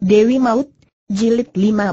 Dewi Maut, Jilid 57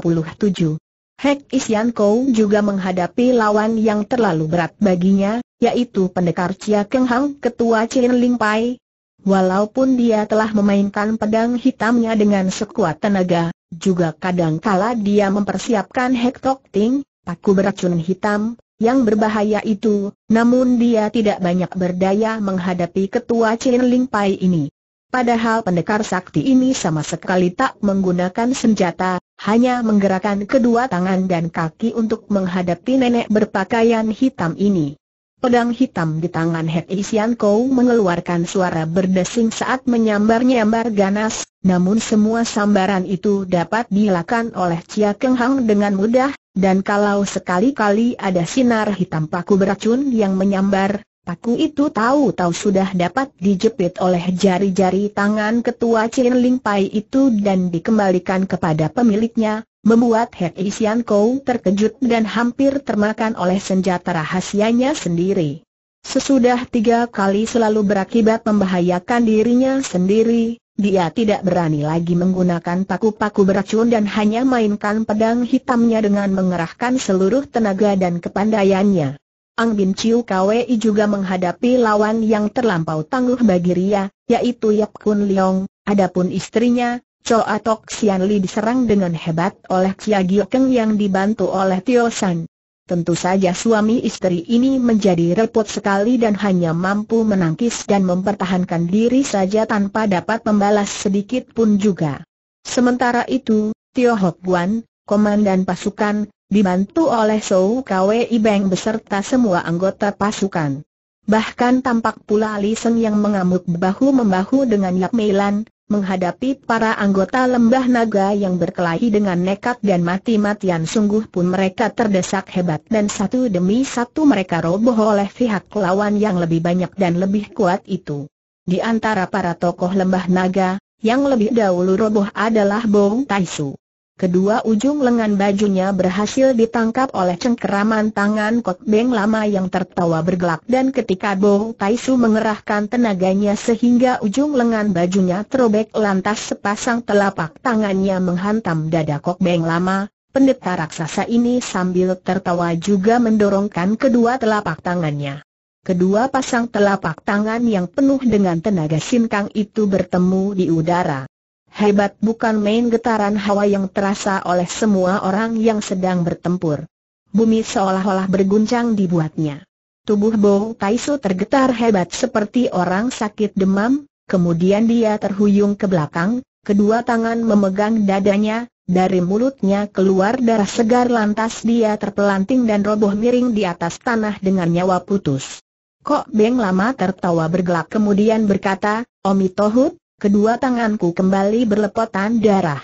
Hek Isian Kou juga menghadapi lawan yang terlalu berat baginya, yaitu pendekar Chia Keng Hang ketua Chin Ling Pai. Walaupun dia telah memainkan pedang hitamnya dengan sekuat tenaga, juga kadangkala dia mempersiapkan Hek Tok Ting, paku beracun hitam, yang berbahaya itu, namun dia tidak banyak berdaya menghadapi ketua Chin Ling Pai ini. Padahal pendekar sakti ini sama sekali tak menggunakan senjata, hanya menggerakkan kedua tangan dan kaki untuk menghadapi nenek berpakaian hitam ini. Pedang hitam di tangan Hek Isian Kou mengeluarkan suara berdesing saat menyambar-nyambar ganas, namun semua sambaran itu dapat dilakukan oleh Chia Keng Hang dengan mudah, dan kalau sekali-kali ada sinar hitam paku beracun yang menyambar, Paku itu tahu-tahu sudah dapat dijepit oleh jari-jari tangan ketua Chin Ling Pai itu dan dikembalikan kepada pemiliknya, membuat He Isian Kou terkejut dan hampir termakan oleh senjata rahasianya sendiri. Sesudah tiga kali selalu berakibat membahayakan dirinya sendiri, dia tidak berani lagi menggunakan paku-paku beracun dan hanya mainkan pedang hitamnya dengan mengerahkan seluruh tenaga dan kepandaiannya. Ang Bin Chiu Kwei juga menghadapi lawan yang terlampau tangguh bagi Ria, yaitu Yap Kun Leong, adapun istrinya, Choa Tok Sian Li diserang dengan hebat oleh Chia Gyo Keng yang dibantu oleh Tio San. Tentu saja suami istri ini menjadi repot sekali dan hanya mampu menangkis dan mempertahankan diri saja tanpa dapat membalas sedikit pun juga. Sementara itu, Tio Hok Guan, komandan pasukan, dibantu oleh Sou Kwe Ibeng beserta semua anggota pasukan. Bahkan tampak pula Li Seng yang mengamuk bahu-membahu dengan Yap Lan, menghadapi para anggota lembah naga yang berkelahi dengan nekat dan mati-matian sungguh pun mereka terdesak hebat dan satu demi satu mereka roboh oleh pihak lawan yang lebih banyak dan lebih kuat itu. Di antara para tokoh lembah naga, yang lebih dahulu roboh adalah Bong Su. Kedua ujung lengan bajunya berhasil ditangkap oleh cengkeraman tangan Kok Beng Lama yang tertawa bergelak dan ketika Bo Taisu mengerahkan tenaganya sehingga ujung lengan bajunya terobek lantas sepasang telapak tangannya menghantam dada Kok Beng Lama, pendeta raksasa ini sambil tertawa juga mendorongkan kedua telapak tangannya. Kedua pasang telapak tangan yang penuh dengan tenaga sinkang itu bertemu di udara. Hebat bukan main getaran hawa yang terasa oleh semua orang yang sedang bertempur. Bumi seolah-olah berguncang dibuatnya. Tubuh Bo Taisu tergetar hebat seperti orang sakit demam, kemudian dia terhuyung ke belakang, kedua tangan memegang dadanya, dari mulutnya keluar darah segar lantas dia terpelanting dan roboh miring di atas tanah dengan nyawa putus. Kok Beng lama tertawa bergelak kemudian berkata, Omi Tohut, kedua tanganku kembali berlepotan darah.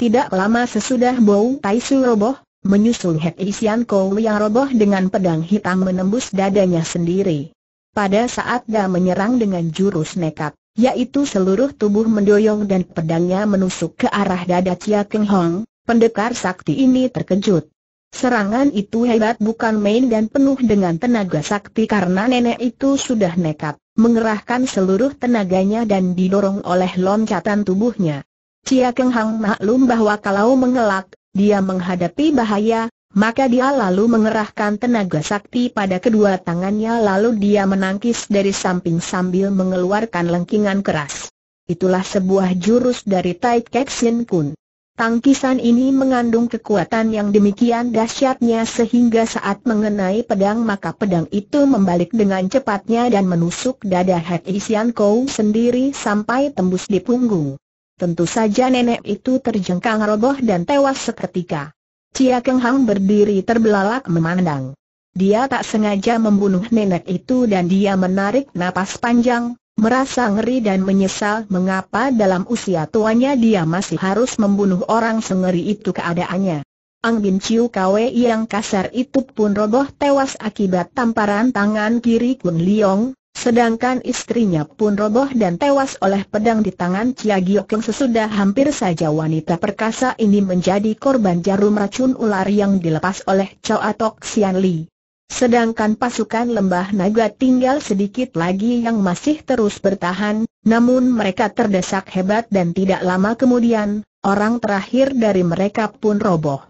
Tidak lama sesudah Bou Tai Su roboh, menyusul Hek Isian Kou yang roboh dengan pedang hitam menembus dadanya sendiri. Pada saat dia menyerang dengan jurus nekat, yaitu seluruh tubuh mendoyong dan pedangnya menusuk ke arah dada Chia Keng Hong, pendekar sakti ini terkejut. Serangan itu hebat bukan main dan penuh dengan tenaga sakti karena nenek itu sudah nekat mengerahkan seluruh tenaganya dan didorong oleh loncatan tubuhnya. Cia Keng Hang maklum bahwa kalau mengelak, dia menghadapi bahaya, maka dia lalu mengerahkan tenaga sakti pada kedua tangannya lalu dia menangkis dari samping sambil mengeluarkan lengkingan keras. Itulah sebuah jurus dari Tai Kek Sin Kun. Tangkisan ini mengandung kekuatan yang demikian dahsyatnya sehingga saat mengenai pedang maka pedang itu membalik dengan cepatnya dan menusuk dada Hek Isian Kou sendiri sampai tembus di punggung. Tentu saja nenek itu terjengkang roboh dan tewas seketika. Cia Keng Hang berdiri terbelalak memandang. Dia tak sengaja membunuh nenek itu dan dia menarik napas panjang, merasa ngeri dan menyesal mengapa dalam usia tuanya dia masih harus membunuh orang sengeri itu keadaannya. Ang Bin Chiu Kwe yang kasar itu pun roboh tewas akibat tamparan tangan kiri Kun Liong, sedangkan istrinya pun roboh dan tewas oleh pedang di tangan Chia Giokeng sesudah hampir saja wanita perkasa ini menjadi korban jarum racun ular yang dilepas oleh Chow Atok Sian Li. Sedangkan pasukan lembah naga tinggal sedikit lagi yang masih terus bertahan, namun mereka terdesak hebat dan tidak lama kemudian, orang terakhir dari mereka pun roboh.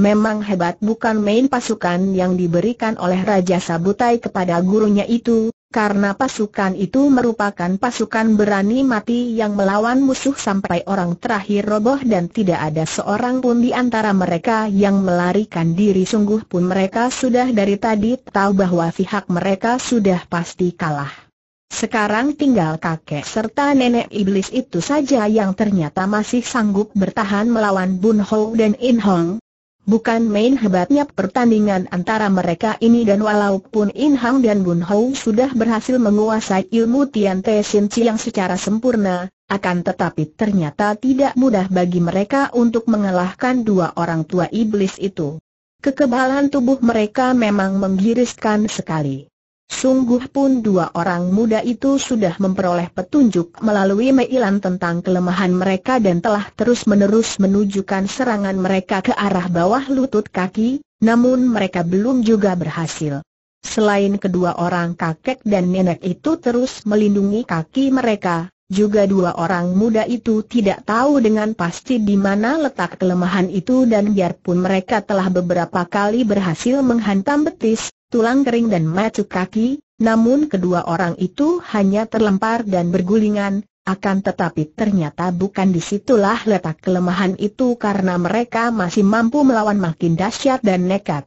Memang hebat bukan main pasukan yang diberikan oleh Raja Sabutai kepada gurunya itu, karena pasukan itu merupakan pasukan berani mati yang melawan musuh sampai orang terakhir roboh dan tidak ada seorang pun di antara mereka yang melarikan diri sungguh pun mereka sudah dari tadi tahu bahwa pihak mereka sudah pasti kalah. Sekarang tinggal kakek serta nenek iblis itu saja yang ternyata masih sanggup bertahan melawan Bun Ho dan In Hong, Bukan main hebatnya pertandingan antara mereka ini dan walaupun In Hang dan Bun Hou sudah berhasil menguasai ilmu Tian Te Sin yang secara sempurna, akan tetapi ternyata tidak mudah bagi mereka untuk mengalahkan dua orang tua iblis itu. Kekebalan tubuh mereka memang menggiriskan sekali. Sungguh pun dua orang muda itu sudah memperoleh petunjuk melalui mailan tentang kelemahan mereka dan telah terus-menerus menunjukkan serangan mereka ke arah bawah lutut kaki, namun mereka belum juga berhasil. Selain kedua orang kakek dan nenek itu terus melindungi kaki mereka, juga dua orang muda itu tidak tahu dengan pasti di mana letak kelemahan itu dan biarpun mereka telah beberapa kali berhasil menghantam betis, tulang kering dan macu kaki, namun kedua orang itu hanya terlempar dan bergulingan, akan tetapi ternyata bukan di situlah letak kelemahan itu karena mereka masih mampu melawan makin dahsyat dan nekat.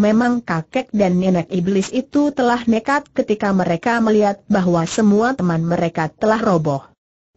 Memang kakek dan nenek iblis itu telah nekat ketika mereka melihat bahwa semua teman mereka telah roboh.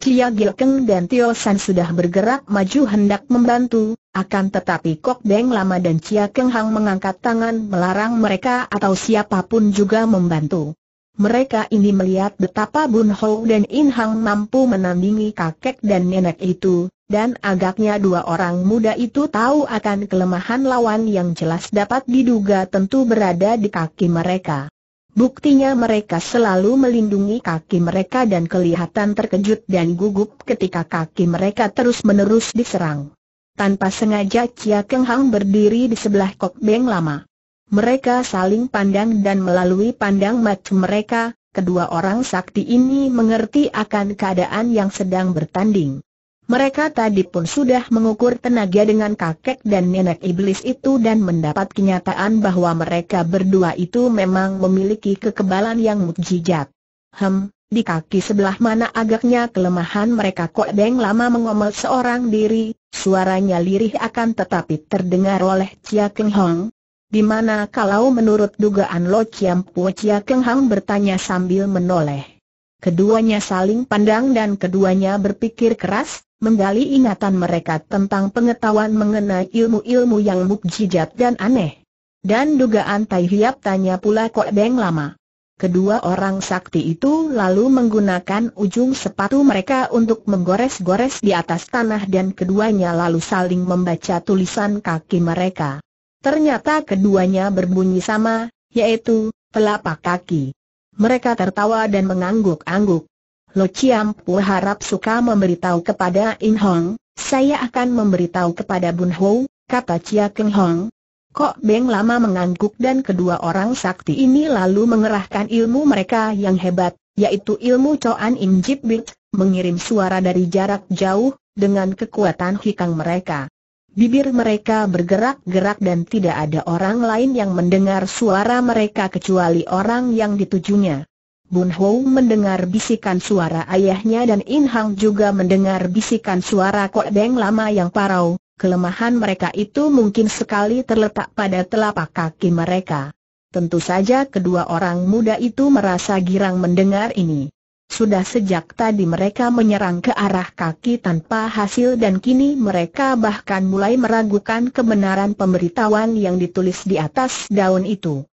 Kia Gilkeng dan Tio San sudah bergerak maju hendak membantu, akan tetapi Kok Beng Lama dan Chia Keng Hang mengangkat tangan melarang mereka atau siapapun juga membantu. Mereka ini melihat betapa Bun Hou dan In Hang mampu menandingi kakek dan nenek itu, dan agaknya dua orang muda itu tahu akan kelemahan lawan yang jelas dapat diduga tentu berada di kaki mereka. Buktinya mereka selalu melindungi kaki mereka dan kelihatan terkejut dan gugup ketika kaki mereka terus-menerus diserang. Tanpa sengaja Chia Keng Hang berdiri di sebelah Kok Beng Lama. Mereka saling pandang dan melalui pandang mata mereka, kedua orang sakti ini mengerti akan keadaan yang sedang bertanding. Mereka tadi pun sudah mengukur tenaga dengan kakek dan nenek iblis itu dan mendapat kenyataan bahwa mereka berdua itu memang memiliki kekebalan yang mukjizat. Hem, di kaki sebelah mana agaknya kelemahan mereka kok Deng lama mengomel seorang diri, suaranya lirih akan tetapi terdengar oleh Chia Keng Hong. Di mana kalau menurut dugaan Lo Chiam Pu Chia Keng Hong bertanya sambil menoleh. Keduanya saling pandang dan keduanya berpikir keras, menggali ingatan mereka tentang pengetahuan mengenai ilmu-ilmu yang mukjizat dan aneh. Dan dugaan Tai Hiap tanya pula Kok Beng Lama. Kedua orang sakti itu lalu menggunakan ujung sepatu mereka untuk menggores-gores di atas tanah dan keduanya lalu saling membaca tulisan kaki mereka. Ternyata keduanya berbunyi sama, yaitu, telapak kaki. Mereka tertawa dan mengangguk-angguk. Lo Chiam Pu harap suka memberitahu kepada In Hong, saya akan memberitahu kepada Bun Ho, kata Chia Keng Hong. Kok Beng lama mengangguk dan kedua orang sakti ini lalu mengerahkan ilmu mereka yang hebat, yaitu ilmu Coan Im Jip Bit, mengirim suara dari jarak jauh, dengan kekuatan hikang mereka. Bibir mereka bergerak-gerak dan tidak ada orang lain yang mendengar suara mereka kecuali orang yang ditujunya. Bun Ho mendengar bisikan suara ayahnya dan In Hang juga mendengar bisikan suara Kok Beng lama yang parau, kelemahan mereka itu mungkin sekali terletak pada telapak kaki mereka. Tentu saja kedua orang muda itu merasa girang mendengar ini. Sudah sejak tadi mereka menyerang ke arah kaki tanpa hasil dan kini mereka bahkan mulai meragukan kebenaran pemberitahuan yang ditulis di atas daun itu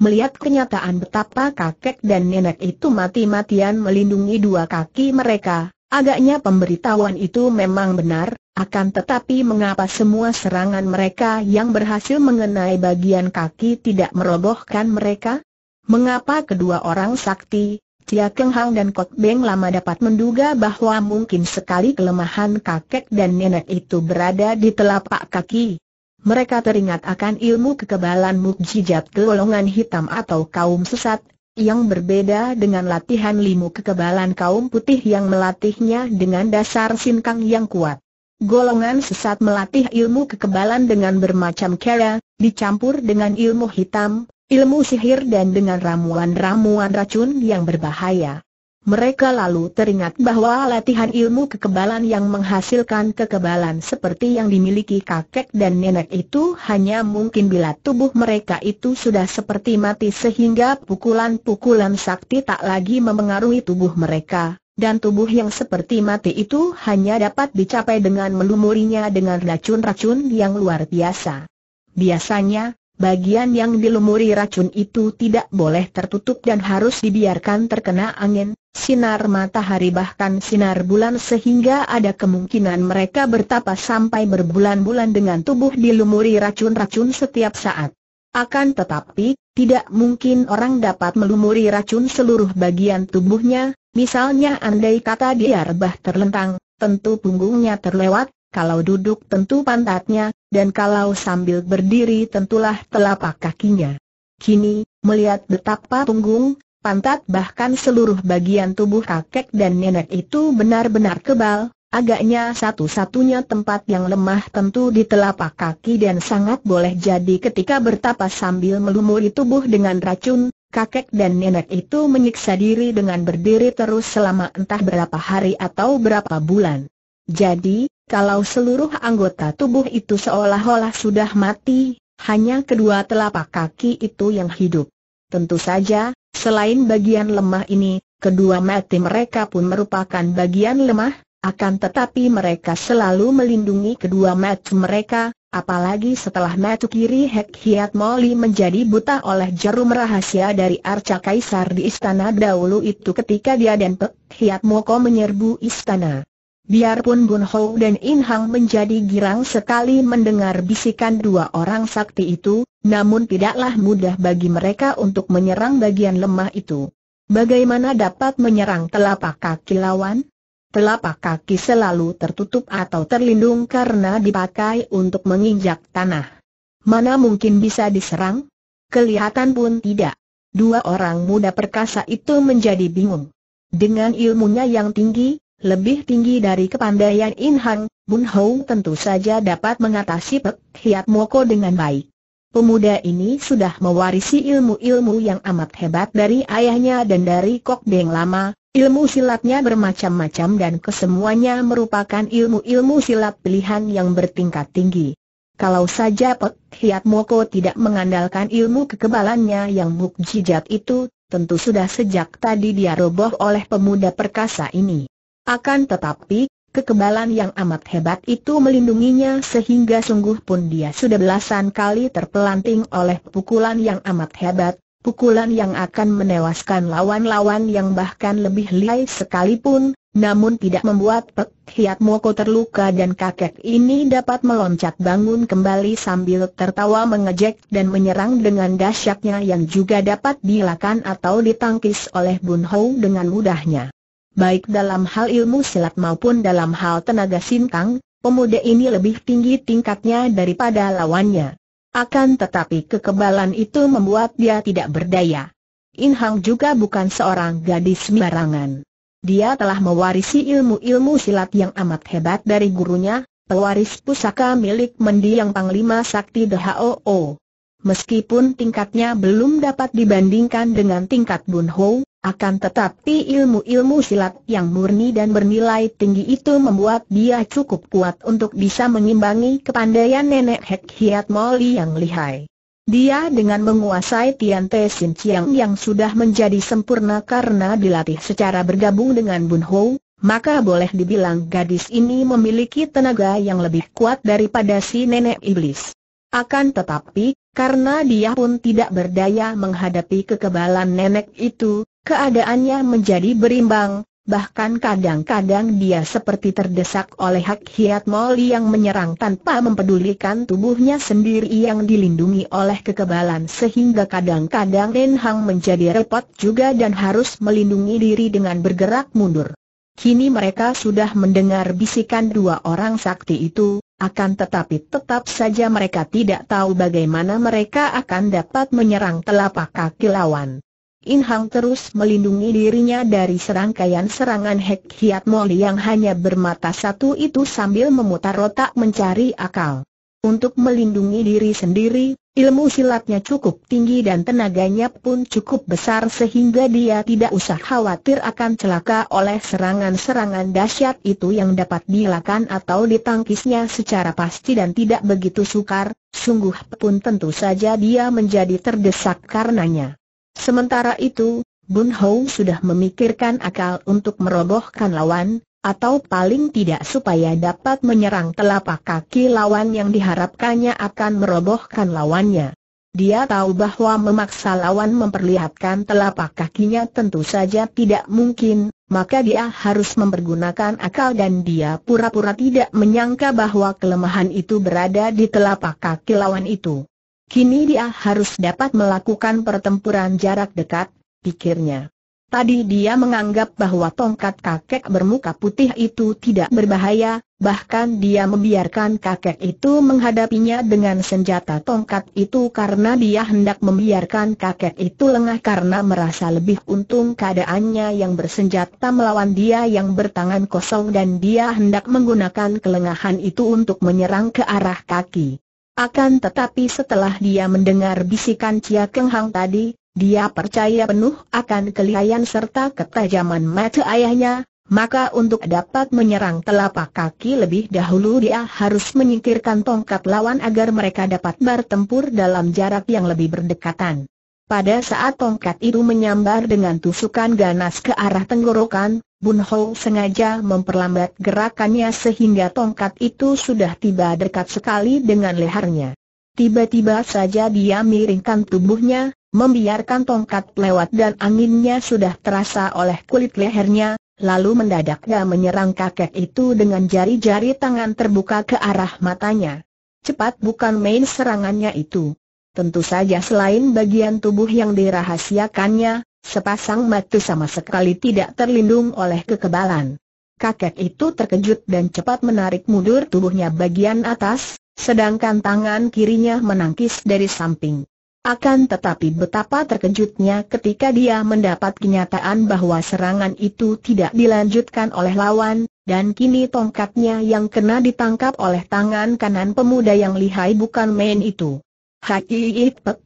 melihat kenyataan betapa kakek dan nenek itu mati-matian melindungi dua kaki mereka, agaknya pemberitahuan itu memang benar, akan tetapi mengapa semua serangan mereka yang berhasil mengenai bagian kaki tidak merobohkan mereka? Mengapa kedua orang sakti, Cia Keng Hang dan Kot Beng lama dapat menduga bahwa mungkin sekali kelemahan kakek dan nenek itu berada di telapak kaki? mereka teringat akan ilmu kekebalan mukjizat golongan hitam atau kaum sesat, yang berbeda dengan latihan ilmu kekebalan kaum putih yang melatihnya dengan dasar sinkang yang kuat. Golongan sesat melatih ilmu kekebalan dengan bermacam cara, dicampur dengan ilmu hitam, ilmu sihir dan dengan ramuan-ramuan racun yang berbahaya. Mereka lalu teringat bahwa latihan ilmu kekebalan yang menghasilkan kekebalan seperti yang dimiliki kakek dan nenek itu hanya mungkin bila tubuh mereka itu sudah seperti mati sehingga pukulan-pukulan sakti tak lagi memengaruhi tubuh mereka, dan tubuh yang seperti mati itu hanya dapat dicapai dengan melumurinya dengan racun-racun yang luar biasa. Biasanya, Bagian yang dilumuri racun itu tidak boleh tertutup dan harus dibiarkan terkena angin, sinar matahari bahkan sinar bulan sehingga ada kemungkinan mereka bertapa sampai berbulan-bulan dengan tubuh dilumuri racun-racun setiap saat. Akan tetapi, tidak mungkin orang dapat melumuri racun seluruh bagian tubuhnya, misalnya andai kata dia rebah terlentang, tentu punggungnya terlewat, kalau duduk tentu pantatnya, dan kalau sambil berdiri tentulah telapak kakinya. Kini, melihat betapa punggung, pantat bahkan seluruh bagian tubuh kakek dan nenek itu benar-benar kebal, agaknya satu-satunya tempat yang lemah tentu di telapak kaki dan sangat boleh jadi ketika bertapa sambil melumuri tubuh dengan racun, kakek dan nenek itu menyiksa diri dengan berdiri terus selama entah berapa hari atau berapa bulan. Jadi, kalau seluruh anggota tubuh itu seolah-olah sudah mati, hanya kedua telapak kaki itu yang hidup. Tentu saja, Selain bagian lemah ini, kedua mati mereka pun merupakan bagian lemah, akan tetapi mereka selalu melindungi kedua mati mereka, apalagi setelah mati kiri Hek Hiat Moli menjadi buta oleh jarum rahasia dari arca kaisar di istana dahulu itu ketika dia dan Pek Hiat Moko menyerbu istana. Biarpun Bun Hou dan In Hang menjadi girang sekali mendengar bisikan dua orang sakti itu, namun tidaklah mudah bagi mereka untuk menyerang bagian lemah itu. Bagaimana dapat menyerang telapak kaki lawan? Telapak kaki selalu tertutup atau terlindung karena dipakai untuk menginjak tanah. Mana mungkin bisa diserang? Kelihatan pun tidak. Dua orang muda perkasa itu menjadi bingung. Dengan ilmunya yang tinggi, lebih tinggi dari kepandaian Inhang, Bun Hong tentu saja dapat mengatasi Pek Hiat Moko dengan baik. Pemuda ini sudah mewarisi ilmu-ilmu yang amat hebat dari ayahnya dan dari Kok Beng lama, ilmu silatnya bermacam-macam dan kesemuanya merupakan ilmu-ilmu silat pilihan yang bertingkat tinggi. Kalau saja Pek Hiat Moko tidak mengandalkan ilmu kekebalannya yang mukjizat itu, tentu sudah sejak tadi dia roboh oleh pemuda perkasa ini. Akan tetapi, Kekebalan yang amat hebat itu melindunginya sehingga sungguh pun dia sudah belasan kali terpelanting oleh pukulan yang amat hebat, pukulan yang akan menewaskan lawan-lawan yang bahkan lebih lihai sekalipun, namun tidak membuat Pek Hiat Moko terluka dan kakek ini dapat meloncat bangun kembali sambil tertawa mengejek dan menyerang dengan dahsyatnya yang juga dapat dilakukan atau ditangkis oleh Bun Hou dengan mudahnya baik dalam hal ilmu silat maupun dalam hal tenaga sintang, pemuda ini lebih tinggi tingkatnya daripada lawannya. Akan tetapi kekebalan itu membuat dia tidak berdaya. In Hang juga bukan seorang gadis sembarangan. Dia telah mewarisi ilmu-ilmu silat yang amat hebat dari gurunya, pewaris pusaka milik mendiang Panglima Sakti DHOO. Meskipun tingkatnya belum dapat dibandingkan dengan tingkat Bun Ho, akan tetapi ilmu-ilmu silat yang murni dan bernilai tinggi itu membuat dia cukup kuat untuk bisa mengimbangi kepandaian nenek Hek Hiat Moli yang lihai. Dia dengan menguasai Tian Te Sin Chiang yang sudah menjadi sempurna karena dilatih secara bergabung dengan Bun Hou, maka boleh dibilang gadis ini memiliki tenaga yang lebih kuat daripada si nenek iblis. Akan tetapi, karena dia pun tidak berdaya menghadapi kekebalan nenek itu, Keadaannya menjadi berimbang, bahkan kadang-kadang dia seperti terdesak oleh Hak Hiat molly yang menyerang tanpa mempedulikan tubuhnya sendiri yang dilindungi oleh kekebalan sehingga kadang-kadang ren Hang menjadi repot juga dan harus melindungi diri dengan bergerak mundur. Kini mereka sudah mendengar bisikan dua orang sakti itu, akan tetapi tetap saja mereka tidak tahu bagaimana mereka akan dapat menyerang telapak kaki lawan. In Hang terus melindungi dirinya dari serangkaian serangan Hek Hiat Moli yang hanya bermata satu itu sambil memutar otak mencari akal. Untuk melindungi diri sendiri, ilmu silatnya cukup tinggi dan tenaganya pun cukup besar sehingga dia tidak usah khawatir akan celaka oleh serangan-serangan dahsyat itu yang dapat dilakukan atau ditangkisnya secara pasti dan tidak begitu sukar, sungguh pun tentu saja dia menjadi terdesak karenanya. Sementara itu, Bun Hou sudah memikirkan akal untuk merobohkan lawan, atau paling tidak supaya dapat menyerang telapak kaki lawan yang diharapkannya akan merobohkan lawannya. Dia tahu bahwa memaksa lawan memperlihatkan telapak kakinya tentu saja tidak mungkin, maka dia harus mempergunakan akal dan dia pura-pura tidak menyangka bahwa kelemahan itu berada di telapak kaki lawan itu. Kini dia harus dapat melakukan pertempuran jarak dekat, pikirnya. Tadi dia menganggap bahwa tongkat kakek bermuka putih itu tidak berbahaya, bahkan dia membiarkan kakek itu menghadapinya dengan senjata tongkat itu karena dia hendak membiarkan kakek itu lengah karena merasa lebih untung keadaannya yang bersenjata melawan dia yang bertangan kosong dan dia hendak menggunakan kelengahan itu untuk menyerang ke arah kaki. Akan tetapi setelah dia mendengar bisikan Cia Keng Hang tadi, dia percaya penuh akan kelihayan serta ketajaman mata ayahnya, maka untuk dapat menyerang telapak kaki lebih dahulu dia harus menyingkirkan tongkat lawan agar mereka dapat bertempur dalam jarak yang lebih berdekatan. Pada saat tongkat itu menyambar dengan tusukan ganas ke arah tenggorokan, Bun Hou sengaja memperlambat gerakannya sehingga tongkat itu sudah tiba dekat sekali dengan lehernya. Tiba-tiba saja dia miringkan tubuhnya, membiarkan tongkat lewat dan anginnya sudah terasa oleh kulit lehernya, lalu mendadaknya menyerang kakek itu dengan jari-jari tangan terbuka ke arah matanya. Cepat bukan main serangannya itu. Tentu saja selain bagian tubuh yang dirahasiakannya, Sepasang mata sama sekali tidak terlindung oleh kekebalan. Kakek itu terkejut dan cepat menarik mundur tubuhnya bagian atas, sedangkan tangan kirinya menangkis dari samping. Akan tetapi betapa terkejutnya ketika dia mendapat kenyataan bahwa serangan itu tidak dilanjutkan oleh lawan, dan kini tongkatnya yang kena ditangkap oleh tangan kanan pemuda yang lihai bukan main itu. Haki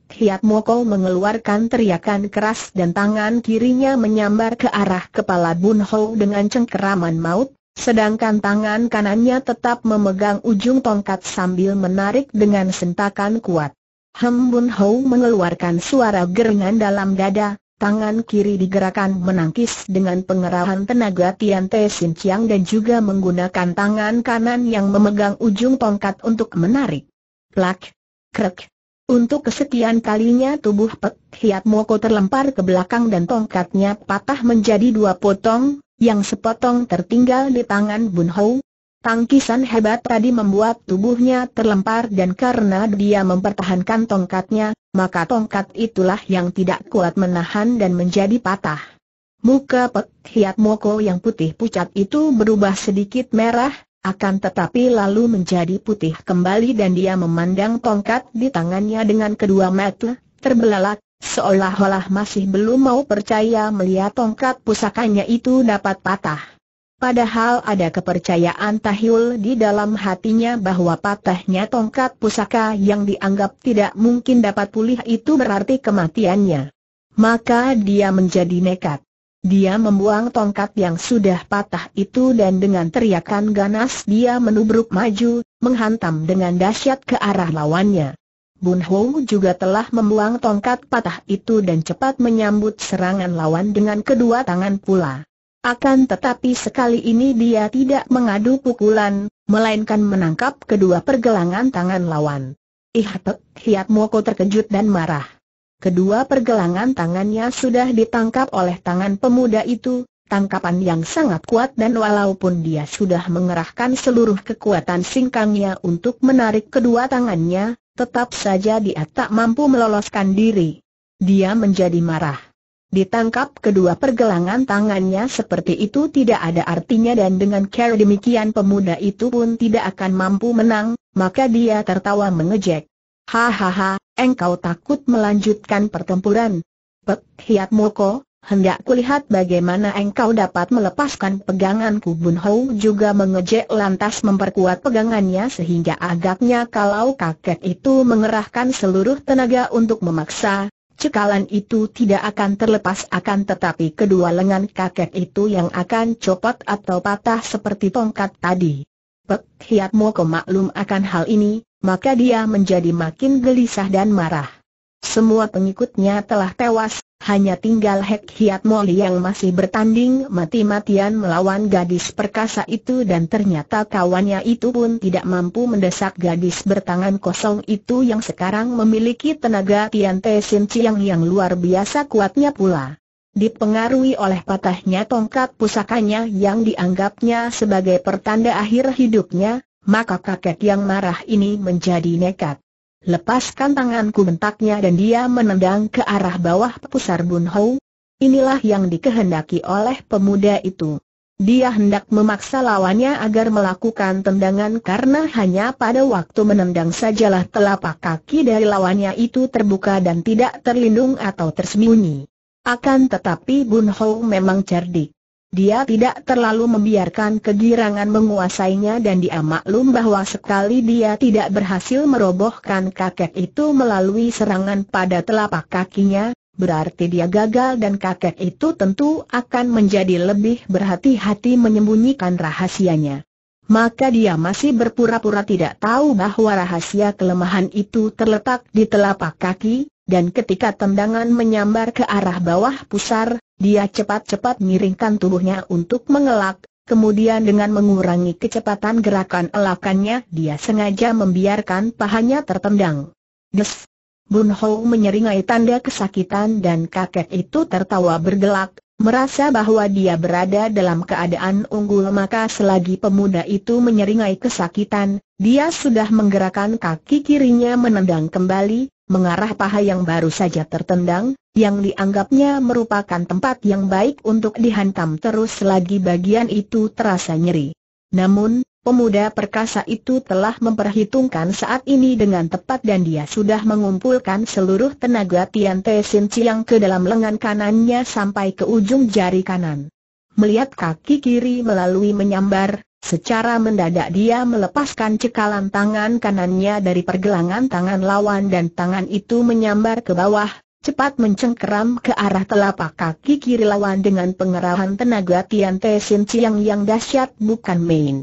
Hiat Mokol mengeluarkan teriakan keras dan tangan kirinya menyambar ke arah kepala Bun Ho dengan cengkeraman maut, sedangkan tangan kanannya tetap memegang ujung tongkat sambil menarik dengan sentakan kuat. Hem Bun Ho mengeluarkan suara geringan dalam dada, Tangan kiri digerakkan menangkis dengan pengerahan tenaga Tian Te Sin Chiang dan juga menggunakan tangan kanan yang memegang ujung tongkat untuk menarik. Plak, krek, untuk kesekian kalinya tubuh Pek Hiat Moko terlempar ke belakang dan tongkatnya patah menjadi dua potong, yang sepotong tertinggal di tangan Bun Hou. Tangkisan hebat tadi membuat tubuhnya terlempar dan karena dia mempertahankan tongkatnya, maka tongkat itulah yang tidak kuat menahan dan menjadi patah. Muka Pek Hiat Moko yang putih pucat itu berubah sedikit merah, akan tetapi lalu menjadi putih kembali dan dia memandang tongkat di tangannya dengan kedua mata, terbelalak, seolah-olah masih belum mau percaya melihat tongkat pusakanya itu dapat patah. Padahal ada kepercayaan tahil di dalam hatinya bahwa patahnya tongkat pusaka yang dianggap tidak mungkin dapat pulih itu berarti kematiannya. Maka dia menjadi nekat. Dia membuang tongkat yang sudah patah itu dan dengan teriakan ganas dia menubruk maju, menghantam dengan dahsyat ke arah lawannya. Bun Ho juga telah membuang tongkat patah itu dan cepat menyambut serangan lawan dengan kedua tangan pula. Akan tetapi sekali ini dia tidak mengadu pukulan, melainkan menangkap kedua pergelangan tangan lawan. Ihatek Hiat Moko terkejut dan marah. Kedua pergelangan tangannya sudah ditangkap oleh tangan pemuda itu, tangkapan yang sangat kuat dan walaupun dia sudah mengerahkan seluruh kekuatan singkangnya untuk menarik kedua tangannya, tetap saja dia tak mampu meloloskan diri. Dia menjadi marah. Ditangkap kedua pergelangan tangannya seperti itu tidak ada artinya dan dengan cara demikian pemuda itu pun tidak akan mampu menang, maka dia tertawa mengejek. Hahaha, engkau takut melanjutkan pertempuran. Pek Hiat Moko, hendak kulihat bagaimana engkau dapat melepaskan peganganku Bun Hou juga mengejek lantas memperkuat pegangannya sehingga agaknya kalau kakek itu mengerahkan seluruh tenaga untuk memaksa, cekalan itu tidak akan terlepas akan tetapi kedua lengan kakek itu yang akan copot atau patah seperti tongkat tadi. Pek Hiat Moko maklum akan hal ini, maka dia menjadi makin gelisah dan marah. Semua pengikutnya telah tewas, hanya tinggal Hek Hiat Moli yang masih bertanding mati-matian melawan gadis perkasa itu dan ternyata kawannya itu pun tidak mampu mendesak gadis bertangan kosong itu yang sekarang memiliki tenaga Tian Te Sin Chiang yang luar biasa kuatnya pula. Dipengaruhi oleh patahnya tongkat pusakanya yang dianggapnya sebagai pertanda akhir hidupnya, maka kakek yang marah ini menjadi nekat. Lepaskan tanganku bentaknya dan dia menendang ke arah bawah pusar Bun Hou. Inilah yang dikehendaki oleh pemuda itu. Dia hendak memaksa lawannya agar melakukan tendangan karena hanya pada waktu menendang sajalah telapak kaki dari lawannya itu terbuka dan tidak terlindung atau tersembunyi. Akan tetapi Bun Hou memang cerdik. Dia tidak terlalu membiarkan kegirangan menguasainya dan dia maklum bahwa sekali dia tidak berhasil merobohkan kakek itu melalui serangan pada telapak kakinya, berarti dia gagal dan kakek itu tentu akan menjadi lebih berhati-hati menyembunyikan rahasianya. Maka dia masih berpura-pura tidak tahu bahwa rahasia kelemahan itu terletak di telapak kaki, dan ketika tendangan menyambar ke arah bawah pusar, dia cepat-cepat miringkan tubuhnya untuk mengelak, kemudian dengan mengurangi kecepatan gerakan elakannya dia sengaja membiarkan pahanya tertendang. Des! Bun Ho menyeringai tanda kesakitan dan kakek itu tertawa bergelak, merasa bahwa dia berada dalam keadaan unggul maka selagi pemuda itu menyeringai kesakitan, dia sudah menggerakkan kaki kirinya menendang kembali, mengarah paha yang baru saja tertendang, yang dianggapnya merupakan tempat yang baik untuk dihantam terus lagi bagian itu terasa nyeri. Namun, Pemuda perkasa itu telah memperhitungkan saat ini dengan tepat dan dia sudah mengumpulkan seluruh tenaga Tian Te Sin Chiang ke dalam lengan kanannya sampai ke ujung jari kanan. Melihat kaki kiri melalui menyambar, Secara mendadak dia melepaskan cekalan tangan kanannya dari pergelangan tangan lawan dan tangan itu menyambar ke bawah, cepat mencengkeram ke arah telapak kaki kiri lawan dengan pengerahan tenaga Tian Te Sin Chiang yang dahsyat bukan main.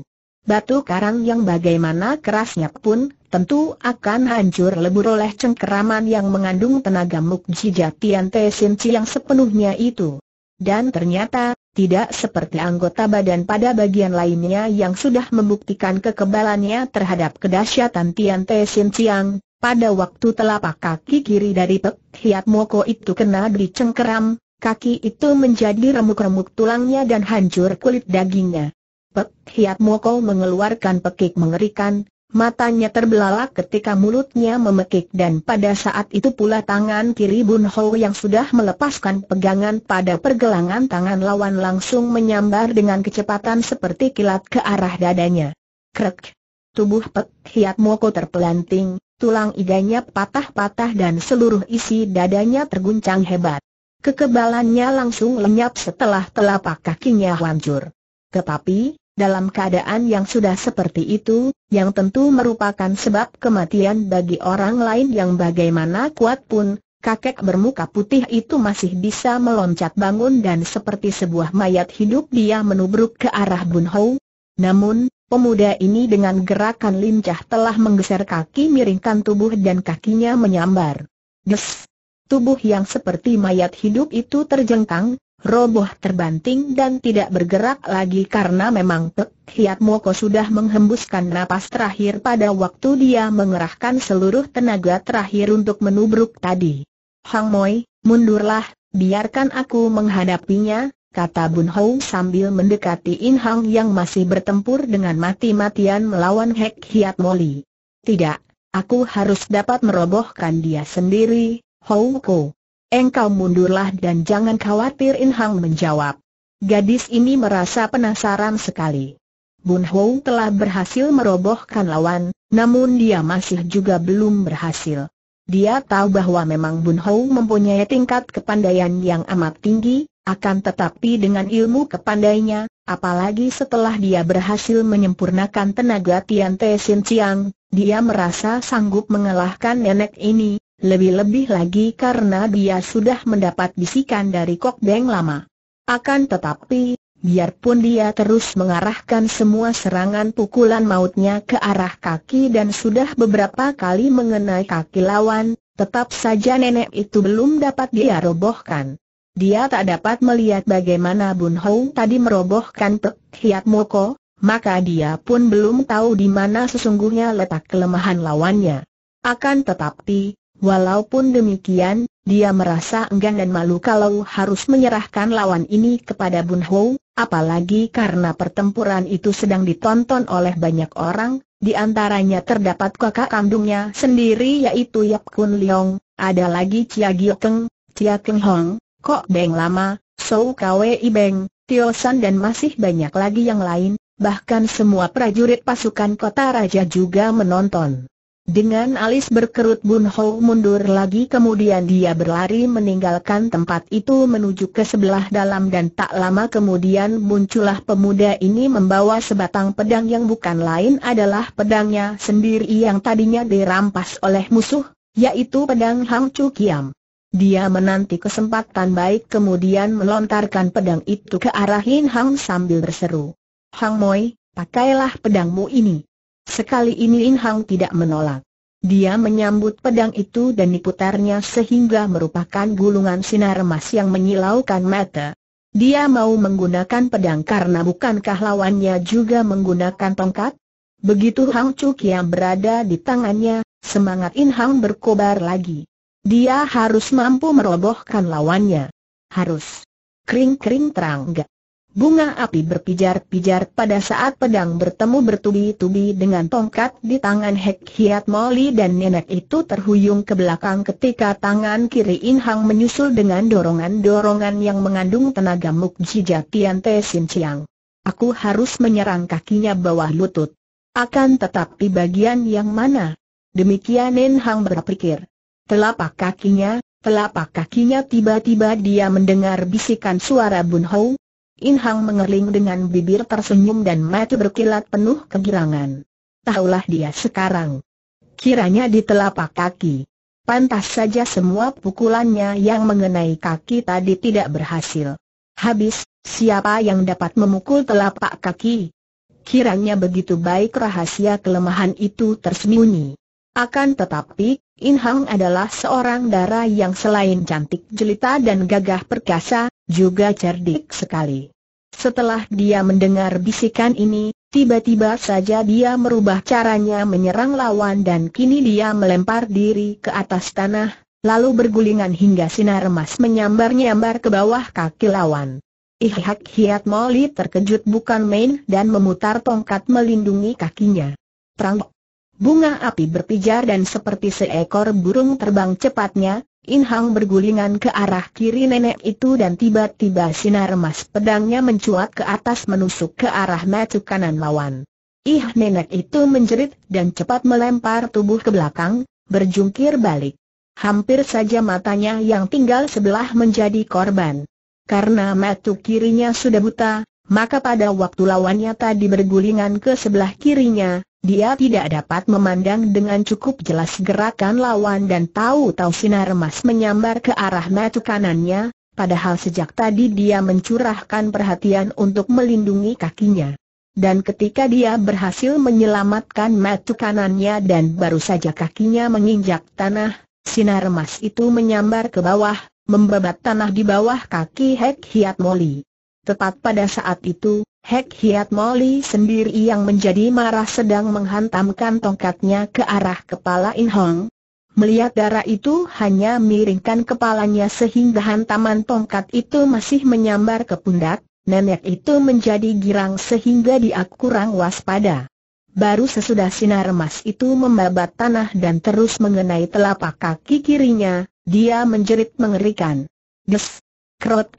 Batu karang yang bagaimana kerasnya pun, tentu akan hancur lebur oleh cengkeraman yang mengandung tenaga mukjizat Tian Te Sin Chiang sepenuhnya itu. Dan ternyata, tidak seperti anggota badan pada bagian lainnya yang sudah membuktikan kekebalannya terhadap kedahsyatan Tian Te Sin Chiang, pada waktu telapak kaki kiri dari Pek Hiat Moko itu kena dicengkeram, kaki itu menjadi remuk-remuk tulangnya dan hancur kulit dagingnya. Pek Hiat Moko mengeluarkan pekik mengerikan, Matanya terbelalak ketika mulutnya memekik dan pada saat itu pula tangan kiri Bun Ho yang sudah melepaskan pegangan pada pergelangan tangan lawan langsung menyambar dengan kecepatan seperti kilat ke arah dadanya. Krek! Tubuh Pek Hiat Moko terpelanting, tulang iganya patah-patah dan seluruh isi dadanya terguncang hebat. Kekebalannya langsung lenyap setelah telapak kakinya hancur. Tetapi, dalam keadaan yang sudah seperti itu, yang tentu merupakan sebab kematian bagi orang lain yang bagaimana kuat pun, kakek bermuka putih itu masih bisa meloncat bangun dan seperti sebuah mayat hidup dia menubruk ke arah Bun Hou. Namun, pemuda ini dengan gerakan lincah telah menggeser kaki miringkan tubuh dan kakinya menyambar. Des! Tubuh yang seperti mayat hidup itu terjengkang, roboh terbanting dan tidak bergerak lagi karena memang Pek Hiat Moko sudah menghembuskan napas terakhir pada waktu dia mengerahkan seluruh tenaga terakhir untuk menubruk tadi. Hang Moi, mundurlah, biarkan aku menghadapinya, kata Bun Hou sambil mendekati In Hang yang masih bertempur dengan mati-matian melawan Hek Hiat Moli. Tidak, aku harus dapat merobohkan dia sendiri, Hou Ko. Engkau mundurlah dan jangan khawatir In Hang menjawab. Gadis ini merasa penasaran sekali. Bun Hou telah berhasil merobohkan lawan, namun dia masih juga belum berhasil. Dia tahu bahwa memang Bun Hou mempunyai tingkat kepandaian yang amat tinggi, akan tetapi dengan ilmu kepandainya, apalagi setelah dia berhasil menyempurnakan tenaga Tian Te Sin Chiang, dia merasa sanggup mengalahkan nenek ini, lebih-lebih lagi karena dia sudah mendapat bisikan dari Kok Beng lama. Akan tetapi, biarpun dia terus mengarahkan semua serangan pukulan mautnya ke arah kaki dan sudah beberapa kali mengenai kaki lawan, tetap saja nenek itu belum dapat dia robohkan. Dia tak dapat melihat bagaimana Bun Hou tadi merobohkan Pek Hiat Moko, maka dia pun belum tahu di mana sesungguhnya letak kelemahan lawannya. Akan tetapi, Walaupun demikian, dia merasa enggan dan malu kalau harus menyerahkan lawan ini kepada Bun Hou, apalagi karena pertempuran itu sedang ditonton oleh banyak orang, di antaranya terdapat kakak kandungnya sendiri yaitu Yap Kun Leong, ada lagi Chia Gio Keng, Chia Keng Hong, Kok Beng Lama, Sou Kwei Beng, Tio San dan masih banyak lagi yang lain, bahkan semua prajurit pasukan kota raja juga menonton. Dengan alis berkerut Bun Ho mundur lagi kemudian dia berlari meninggalkan tempat itu menuju ke sebelah dalam dan tak lama kemudian muncullah pemuda ini membawa sebatang pedang yang bukan lain adalah pedangnya sendiri yang tadinya dirampas oleh musuh, yaitu pedang Hang Chu Kiam. Dia menanti kesempatan baik kemudian melontarkan pedang itu ke arah Hin Hang sambil berseru. Hang Moi, pakailah pedangmu ini. Sekali ini In Hang tidak menolak. Dia menyambut pedang itu dan diputarnya sehingga merupakan gulungan sinar emas yang menyilaukan mata. Dia mau menggunakan pedang karena bukankah lawannya juga menggunakan tongkat? Begitu Hang Chu yang berada di tangannya, semangat In Hang berkobar lagi. Dia harus mampu merobohkan lawannya. Harus. Kring-kring terangga. Bunga api berpijar-pijar pada saat pedang bertemu bertubi-tubi dengan tongkat di tangan Hek Hiat Moli dan nenek itu terhuyung ke belakang ketika tangan kiri In Hang menyusul dengan dorongan-dorongan yang mengandung tenaga mukjizat Tian Te Sin Chiang. Aku harus menyerang kakinya bawah lutut. Akan tetapi bagian yang mana? Demikian In Hang berpikir. Telapak kakinya, telapak kakinya tiba-tiba dia mendengar bisikan suara Bun Hou, In Hang mengerling dengan bibir tersenyum dan mata berkilat penuh kegirangan. Tahulah dia sekarang. Kiranya di telapak kaki. Pantas saja semua pukulannya yang mengenai kaki tadi tidak berhasil. Habis, siapa yang dapat memukul telapak kaki? Kiranya begitu baik rahasia kelemahan itu tersembunyi. Akan tetapi, In Hang adalah seorang dara yang selain cantik jelita dan gagah perkasa, juga cerdik sekali. Setelah dia mendengar bisikan ini, tiba-tiba saja dia merubah caranya menyerang lawan dan kini dia melempar diri ke atas tanah, lalu bergulingan hingga sinar emas menyambar-nyambar ke bawah kaki lawan. Ihak Hiat Moli terkejut bukan main dan memutar tongkat melindungi kakinya. Perang. Bunga api berpijar dan seperti seekor burung terbang cepatnya, In Hang bergulingan ke arah kiri nenek itu dan tiba-tiba sinar emas pedangnya mencuat ke atas menusuk ke arah mata kanan lawan. Ih nenek itu menjerit dan cepat melempar tubuh ke belakang, berjungkir balik. Hampir saja matanya yang tinggal sebelah menjadi korban. Karena mata kirinya sudah buta, maka pada waktu lawannya tadi bergulingan ke sebelah kirinya, dia tidak dapat memandang dengan cukup jelas gerakan lawan dan tahu-tahu sinar emas menyambar ke arah mata kanannya, padahal sejak tadi dia mencurahkan perhatian untuk melindungi kakinya. Dan ketika dia berhasil menyelamatkan mata kanannya dan baru saja kakinya menginjak tanah, sinar emas itu menyambar ke bawah, membabat tanah di bawah kaki Hek Hiat Moli. Tepat pada saat itu, Hek Hiat Moli sendiri yang menjadi marah sedang menghantamkan tongkatnya ke arah kepala In Hong. Melihat darah itu hanya miringkan kepalanya sehingga hantaman tongkat itu masih menyambar ke pundak, nenek itu menjadi girang sehingga dia kurang waspada. Baru sesudah sinar emas itu membabat tanah dan terus mengenai telapak kaki kirinya, dia menjerit mengerikan. Des! Krot!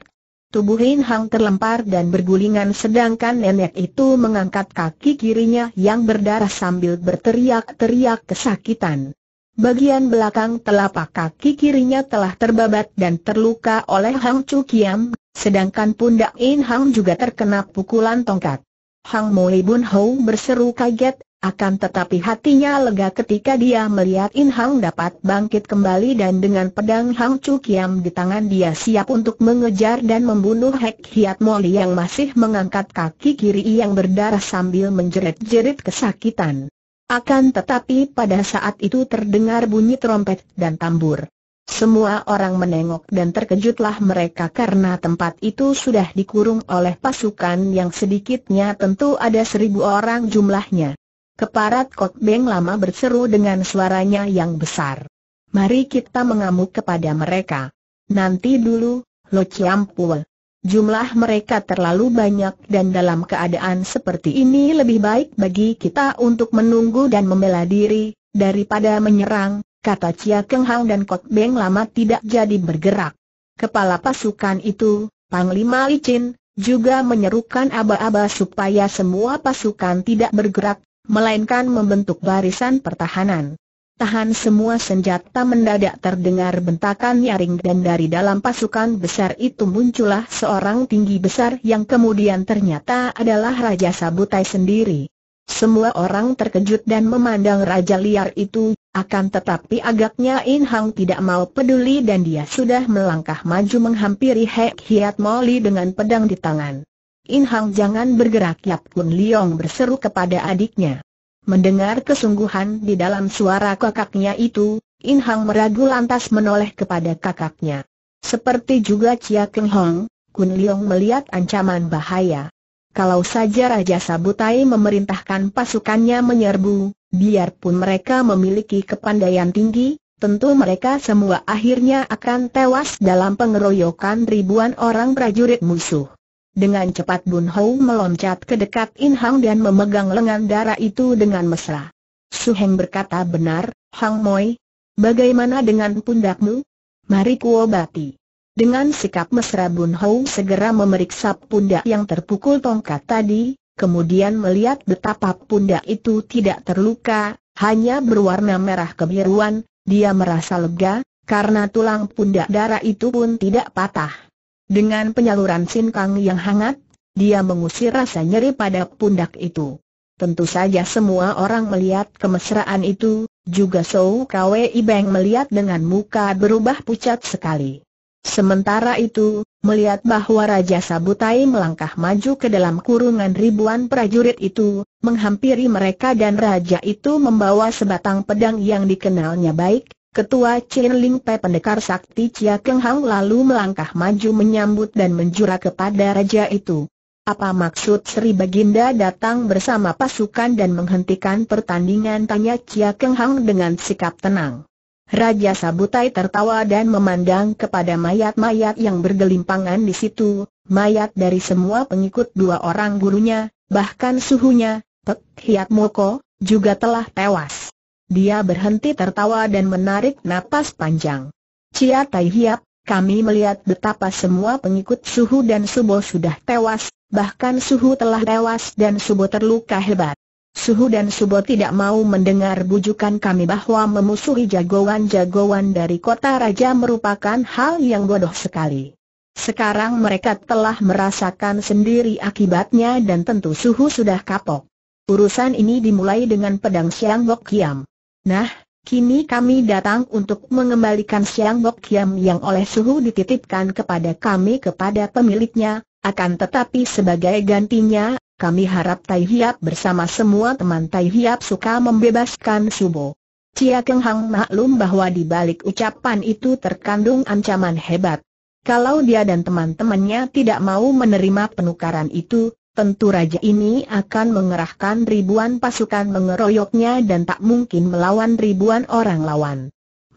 Tubuh Lin Hang terlempar dan bergulingan sedangkan nenek itu mengangkat kaki kirinya yang berdarah sambil berteriak-teriak kesakitan. Bagian belakang telapak kaki kirinya telah terbabat dan terluka oleh Hang Chu Kiam, sedangkan pundak In Hang juga terkena pukulan tongkat. Hang Moi Bun Hou berseru kaget, akan tetapi hatinya lega ketika dia melihat In Hang dapat bangkit kembali dan dengan pedang Hang Chu Kiam di tangan dia siap untuk mengejar dan membunuh Hek Hiat Moli yang masih mengangkat kaki kiri yang berdarah sambil menjerit-jerit kesakitan. Akan tetapi pada saat itu terdengar bunyi trompet dan tambur. Semua orang menengok dan terkejutlah mereka karena tempat itu sudah dikurung oleh pasukan yang sedikitnya tentu ada seribu orang jumlahnya. Keparat Beng lama berseru dengan suaranya yang besar. Mari kita mengamuk kepada mereka. Nanti dulu, Lo Ciampul. Jumlah mereka terlalu banyak dan dalam keadaan seperti ini lebih baik bagi kita untuk menunggu dan membela diri, daripada menyerang, kata Chia Keng Hang dan Kot Beng lama tidak jadi bergerak. Kepala pasukan itu, Panglima Licin, juga menyerukan aba-aba supaya semua pasukan tidak bergerak, melainkan membentuk barisan pertahanan. Tahan semua senjata mendadak terdengar bentakan nyaring dan dari dalam pasukan besar itu muncullah seorang tinggi besar yang kemudian ternyata adalah Raja Sabutai sendiri. Semua orang terkejut dan memandang Raja Liar itu, akan tetapi agaknya In Hang tidak mau peduli dan dia sudah melangkah maju menghampiri Hek Hiat Moli dengan pedang di tangan. In Hang jangan bergerak Yap Kun Leong berseru kepada adiknya. Mendengar kesungguhan di dalam suara kakaknya itu, In Hang meragu lantas menoleh kepada kakaknya. Seperti juga Chia Keng Hong, Kun Leong melihat ancaman bahaya. Kalau saja Raja Sabutai memerintahkan pasukannya menyerbu, biarpun mereka memiliki kepandaian tinggi, tentu mereka semua akhirnya akan tewas dalam pengeroyokan ribuan orang prajurit musuh. Dengan cepat Bun Hou meloncat ke dekat In Hang dan memegang lengan darah itu dengan mesra. Su Heng berkata benar, Hang Moi, bagaimana dengan pundakmu? Mari kuobati. Dengan sikap mesra Bun Hou segera memeriksa pundak yang terpukul tongkat tadi, kemudian melihat betapa pundak itu tidak terluka, hanya berwarna merah kebiruan, dia merasa lega, karena tulang pundak darah itu pun tidak patah. Dengan penyaluran sinkang yang hangat, dia mengusir rasa nyeri pada pundak itu. Tentu saja semua orang melihat kemesraan itu, juga Sou Kwe Ibeng melihat dengan muka berubah pucat sekali. Sementara itu, melihat bahwa Raja Sabutai melangkah maju ke dalam kurungan ribuan prajurit itu, menghampiri mereka dan Raja itu membawa sebatang pedang yang dikenalnya baik, Ketua Chin Ling Pe pendekar sakti Chia Keng Hang lalu melangkah maju menyambut dan menjura kepada raja itu. Apa maksud Sri Baginda datang bersama pasukan dan menghentikan pertandingan tanya Chia Keng Hang dengan sikap tenang. Raja Sabutai tertawa dan memandang kepada mayat-mayat yang bergelimpangan di situ, mayat dari semua pengikut dua orang gurunya, bahkan suhunya, Pek Hiat Moko, juga telah tewas. Dia berhenti tertawa dan menarik napas panjang. Cia Tai Hiap, kami melihat betapa semua pengikut Suhu dan Subo sudah tewas, bahkan Suhu telah tewas dan Subo terluka hebat. Suhu dan Subo tidak mau mendengar bujukan kami bahwa memusuhi jagoan-jagoan dari kota raja merupakan hal yang bodoh sekali. Sekarang mereka telah merasakan sendiri akibatnya dan tentu Suhu sudah kapok. Urusan ini dimulai dengan pedang Siang Bok Kiam. Nah, kini kami datang untuk mengembalikan Siang Bok Kiam yang oleh suhu dititipkan kepada kami kepada pemiliknya, akan tetapi sebagai gantinya, kami harap Tai Hiap bersama semua teman Tai Hiap suka membebaskan Subo. Cia Keng Hang maklum bahwa di balik ucapan itu terkandung ancaman hebat. Kalau dia dan teman-temannya tidak mau menerima penukaran itu, tentu raja ini akan mengerahkan ribuan pasukan mengeroyoknya dan tak mungkin melawan ribuan orang lawan.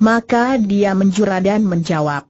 Maka dia menjura dan menjawab,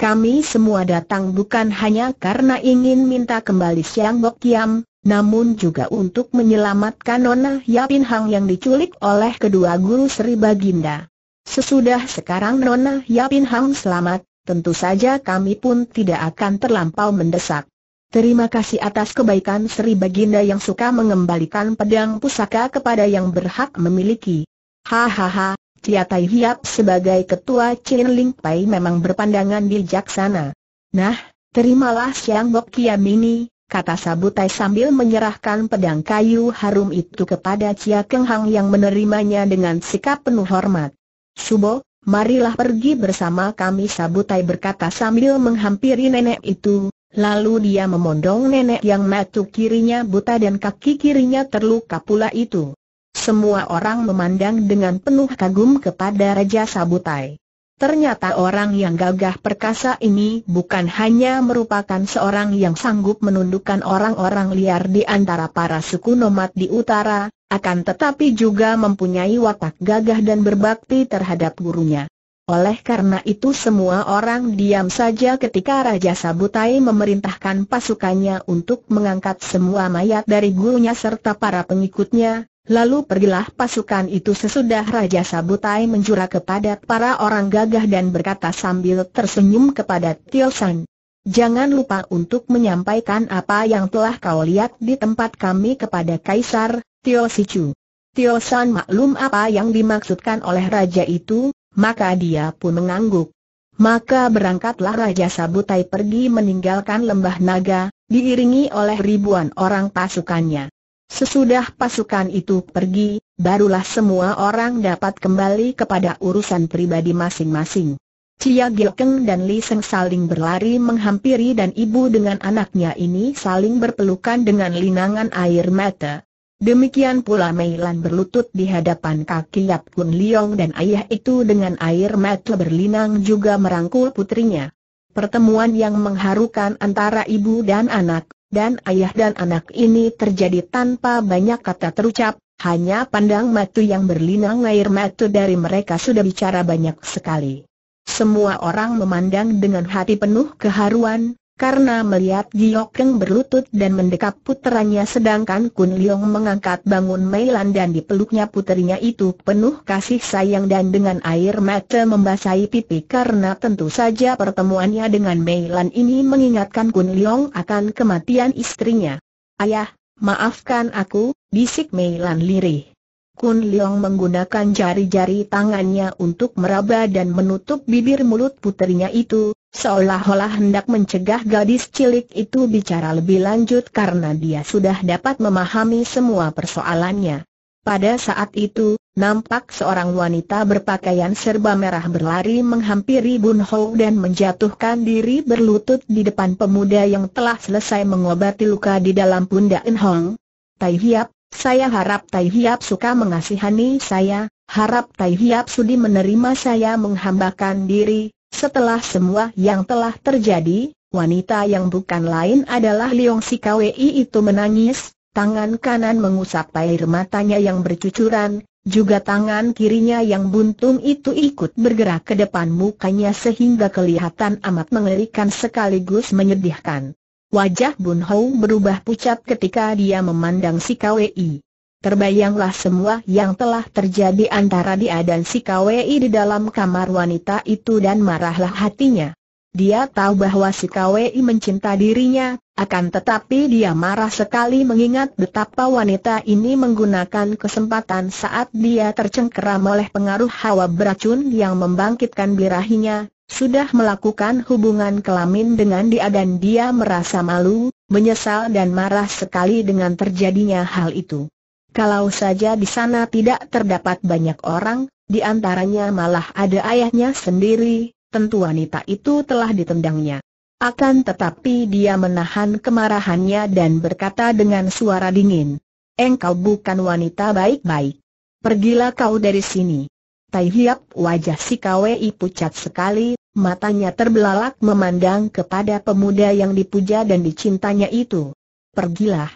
kami semua datang bukan hanya karena ingin minta kembali Siang Bok Kiam, namun juga untuk menyelamatkan Nona Yapin Hang yang diculik oleh kedua guru Sri Baginda. Sesudah sekarang Nona Yapin Hang selamat, tentu saja kami pun tidak akan terlampau mendesak. Terima kasih atas kebaikan Sri Baginda yang suka mengembalikan pedang pusaka kepada yang berhak memiliki. Hahaha, Tia Tai Hiap sebagai ketua Chin Ling Pai memang berpandangan bijaksana. Nah, terimalah Siang Bok Kiam ini, kata Sabutai sambil menyerahkan pedang kayu harum itu kepada Cia Keng Hang yang menerimanya dengan sikap penuh hormat. Subo, marilah pergi bersama kami Sabutai berkata sambil menghampiri nenek itu, Lalu dia memondong nenek yang matu kirinya buta dan kaki kirinya terluka pula itu. Semua orang memandang dengan penuh kagum kepada Raja Sabutai. Ternyata orang yang gagah perkasa ini bukan hanya merupakan seorang yang sanggup menundukkan orang-orang liar di antara para suku nomad di utara, akan tetapi juga mempunyai watak gagah dan berbakti terhadap gurunya. Oleh karena itu semua orang diam saja ketika Raja Sabutai memerintahkan pasukannya untuk mengangkat semua mayat dari gurunya serta para pengikutnya, lalu pergilah pasukan itu sesudah Raja Sabutai menjura kepada para orang gagah dan berkata sambil tersenyum kepada Tio San. Jangan lupa untuk menyampaikan apa yang telah kau lihat di tempat kami kepada Kaisar, Tio Sichu. Tio San maklum apa yang dimaksudkan oleh raja itu, maka dia pun mengangguk. Maka berangkatlah Raja Sabutai pergi meninggalkan lembah naga, diiringi oleh ribuan orang pasukannya. Sesudah pasukan itu pergi, barulah semua orang dapat kembali kepada urusan pribadi masing-masing. Cia Gilkeng dan Li Seng saling berlari menghampiri dan ibu dengan anaknya ini saling berpelukan dengan linangan air mata, Demikian pula Meilan berlutut di hadapan kaki Yap Kun Liong dan ayah itu dengan air mata berlinang juga merangkul putrinya. Pertemuan yang mengharukan antara ibu dan anak, dan ayah dan anak ini terjadi tanpa banyak kata terucap, hanya pandang mata yang berlinang air mata dari mereka sudah bicara banyak sekali. Semua orang memandang dengan hati penuh keharuan, karena melihat Jiokeng berlutut dan mendekap puteranya sedangkan Kun Leong mengangkat bangun Meilan dan dipeluknya puterinya itu penuh kasih sayang dan dengan air mata membasahi pipi karena tentu saja pertemuannya dengan Meilan ini mengingatkan Kun Leong akan kematian istrinya. Ayah, maafkan aku, bisik Meilan lirih. Kun Leong menggunakan jari-jari tangannya untuk meraba dan menutup bibir mulut puterinya itu, seolah-olah hendak mencegah gadis cilik itu bicara lebih lanjut karena dia sudah dapat memahami semua persoalannya. Pada saat itu, nampak seorang wanita berpakaian serba merah berlari menghampiri Bun Ho dan menjatuhkan diri berlutut di depan pemuda yang telah selesai mengobati luka di dalam pundak In Hong. Tai Hiap, saya harap Tai Hiap suka mengasihani saya, harap Tai Hiap sudi menerima saya menghambakan diri, setelah semua yang telah terjadi, wanita yang bukan lain adalah Leong Sikawei itu menangis, tangan kanan mengusap air matanya yang bercucuran, juga tangan kirinya yang buntung itu ikut bergerak ke depan mukanya sehingga kelihatan amat mengerikan sekaligus menyedihkan. Wajah Bun Hou berubah pucat ketika dia memandang si KWI. Terbayanglah semua yang telah terjadi antara dia dan si KWI di dalam kamar wanita itu dan marahlah hatinya. Dia tahu bahwa si KWI mencinta dirinya, akan tetapi dia marah sekali mengingat betapa wanita ini menggunakan kesempatan saat dia tercengkeram oleh pengaruh hawa beracun yang membangkitkan birahinya, sudah melakukan hubungan kelamin dengan dia dan dia merasa malu, menyesal dan marah sekali dengan terjadinya hal itu. Kalau saja di sana tidak terdapat banyak orang, di antaranya malah ada ayahnya sendiri, tentu wanita itu telah ditendangnya. Akan tetapi dia menahan kemarahannya dan berkata dengan suara dingin, Engkau bukan wanita baik-baik. Pergilah kau dari sini. Tai Hiap wajah si KWI pucat sekali, matanya terbelalak memandang kepada pemuda yang dipuja dan dicintanya itu. Pergilah.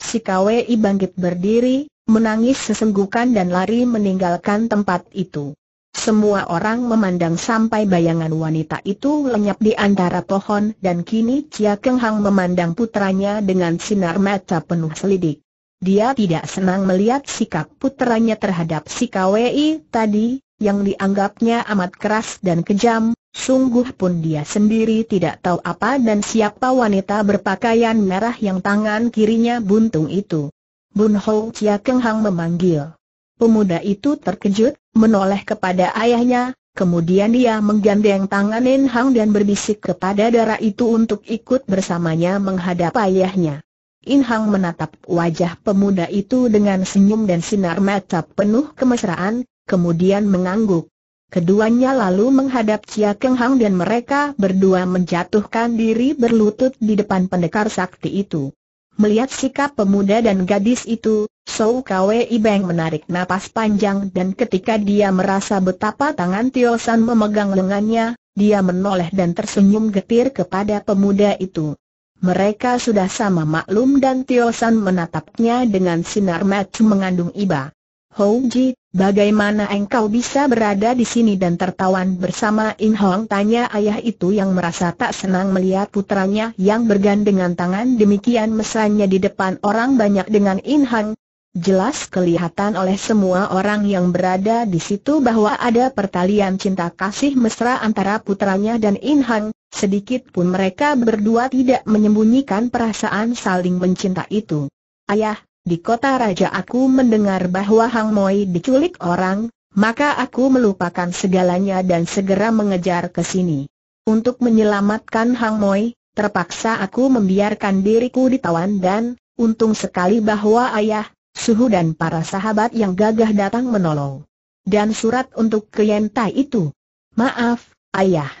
Si KWI bangkit berdiri, menangis sesenggukan dan lari meninggalkan tempat itu. Semua orang memandang sampai bayangan wanita itu lenyap di antara pohon dan kini Chia Keng Hang memandang putranya dengan sinar mata penuh selidik. Dia tidak senang melihat sikap putranya terhadap si KWI tadi, yang dianggapnya amat keras dan kejam, Sungguh pun dia sendiri tidak tahu apa dan siapa wanita berpakaian merah yang tangan kirinya buntung itu. Bun Ho Chia Keng Hang memanggil. Pemuda itu terkejut, menoleh kepada ayahnya, kemudian dia menggandeng tangan Nen Hang dan berbisik kepada darah itu untuk ikut bersamanya menghadap ayahnya. In Hang menatap wajah pemuda itu dengan senyum dan sinar mata penuh kemesraan, kemudian mengangguk. Keduanya lalu menghadap Chia Keng Hang dan mereka berdua menjatuhkan diri berlutut di depan pendekar sakti itu. Melihat sikap pemuda dan gadis itu, Sou Kwe Ibeng menarik napas panjang dan ketika dia merasa betapa tangan Tio San memegang lengannya, dia menoleh dan tersenyum getir kepada pemuda itu. Mereka sudah sama maklum dan Tio San menatapnya dengan sinar mata mengandung iba. Hou Ji, Bagaimana engkau bisa berada di sini dan tertawan bersama In Hong? Tanya ayah itu yang merasa tak senang melihat putranya yang bergandengan tangan demikian mesranya di depan orang banyak dengan In Hong. Jelas kelihatan oleh semua orang yang berada di situ bahwa ada pertalian cinta kasih mesra antara putranya dan In Hong, sedikit pun mereka berdua tidak menyembunyikan perasaan saling mencinta itu. Ayah, di kota raja aku mendengar bahwa Hang Moi diculik orang, maka aku melupakan segalanya dan segera mengejar ke sini. Untuk menyelamatkan Hang Moi, terpaksa aku membiarkan diriku ditawan dan, untung sekali bahwa ayah, suhu dan para sahabat yang gagah datang menolong. Dan surat untuk Kyentai itu. Maaf, ayah.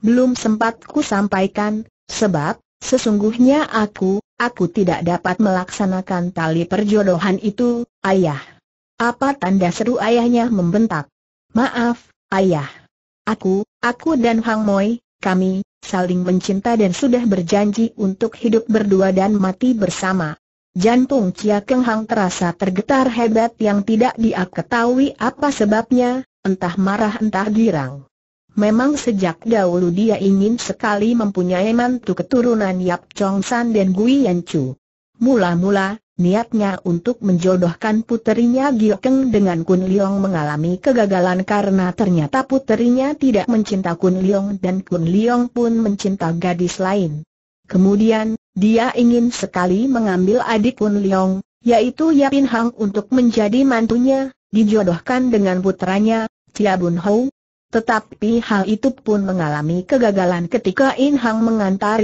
Belum sempat ku sampaikan, sebab, Sesungguhnya aku, aku tidak dapat melaksanakan tali perjodohan itu, ayah. Apa tanda seru ayahnya membentak? Maaf, ayah. Aku, aku dan Hang Moi, kami, saling mencinta dan sudah berjanji untuk hidup berdua dan mati bersama. Jantung Cia Keng Hang terasa tergetar hebat yang tidak dia ketahui apa sebabnya, entah marah entah girang. Memang sejak dahulu dia ingin sekali mempunyai mantu keturunan Yap Chong San dan Gui Yan Chu. Mula-mula, niatnya untuk menjodohkan puterinya Keng dengan Kun Leong mengalami kegagalan karena ternyata puterinya tidak mencinta Kun Leong dan Kun Leong pun mencinta gadis lain. Kemudian, dia ingin sekali mengambil adik Kun Leong, yaitu Yapin Hang untuk menjadi mantunya, dijodohkan dengan putranya, Chia Bun Hou. Tetapi hal itu pun mengalami kegagalan ketika In Hang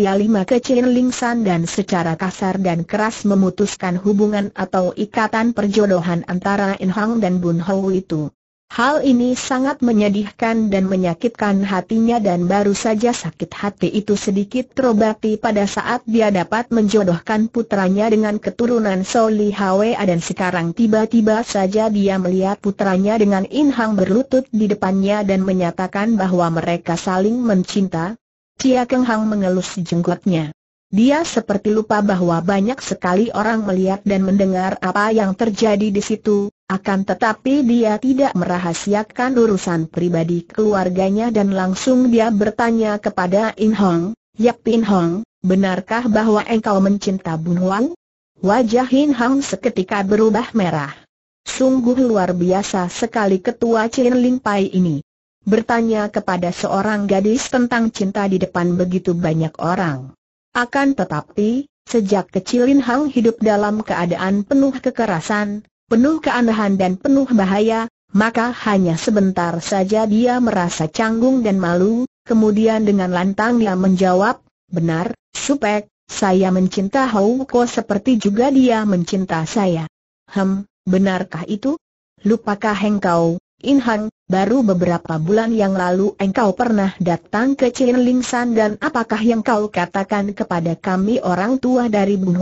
Ya Lima ke Chin Ling San dan secara kasar dan keras memutuskan hubungan atau ikatan perjodohan antara In Hang dan Bun Hou itu. Hal ini sangat menyedihkan dan menyakitkan hatinya dan baru saja sakit hati itu sedikit terobati pada saat dia dapat menjodohkan putranya dengan keturunan Soli Hwa dan sekarang tiba-tiba saja dia melihat putranya dengan In Hang berlutut di depannya dan menyatakan bahwa mereka saling mencinta. Cia Keng Hang mengelus jenggotnya. Dia seperti lupa bahwa banyak sekali orang melihat dan mendengar apa yang terjadi di situ, akan tetapi dia tidak merahasiakan urusan pribadi keluarganya dan langsung dia bertanya kepada In Hong, Yap In Hong, benarkah bahwa engkau mencinta Bun Huang? Wajah In Hong seketika berubah merah. Sungguh luar biasa sekali ketua Chin Ling Pai ini. Bertanya kepada seorang gadis tentang cinta di depan begitu banyak orang. Akan tetapi, sejak kecil Lin Hang hidup dalam keadaan penuh kekerasan, penuh keanehan dan penuh bahaya, maka hanya sebentar saja dia merasa canggung dan malu, kemudian dengan lantang dia menjawab, benar, Supek, saya mencinta Ko seperti juga dia mencinta saya. Hem, benarkah itu? Lupakah engkau, Inhang, baru beberapa bulan yang lalu engkau pernah datang ke Chin dan apakah yang kau katakan kepada kami orang tua dari Bun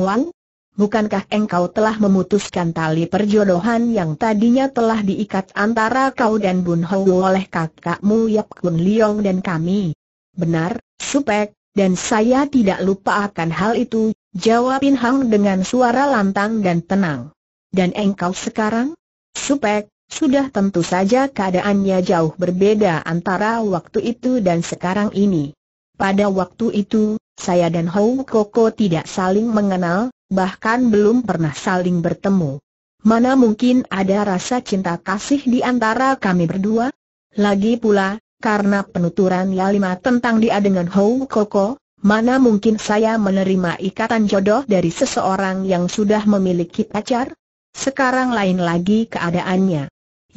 Bukankah engkau telah memutuskan tali perjodohan yang tadinya telah diikat antara kau dan Bun oleh kakakmu Yap Kun Liong dan kami? Benar, Supek, dan saya tidak lupa akan hal itu, jawab Inhang dengan suara lantang dan tenang. Dan engkau sekarang? Supek, sudah tentu saja keadaannya jauh berbeda antara waktu itu dan sekarang ini. Pada waktu itu, saya dan Hou Koko tidak saling mengenal, bahkan belum pernah saling bertemu. Mana mungkin ada rasa cinta kasih di antara kami berdua? Lagi pula, karena penuturan Yalima tentang dia dengan Hou Koko, mana mungkin saya menerima ikatan jodoh dari seseorang yang sudah memiliki pacar? Sekarang lain lagi keadaannya.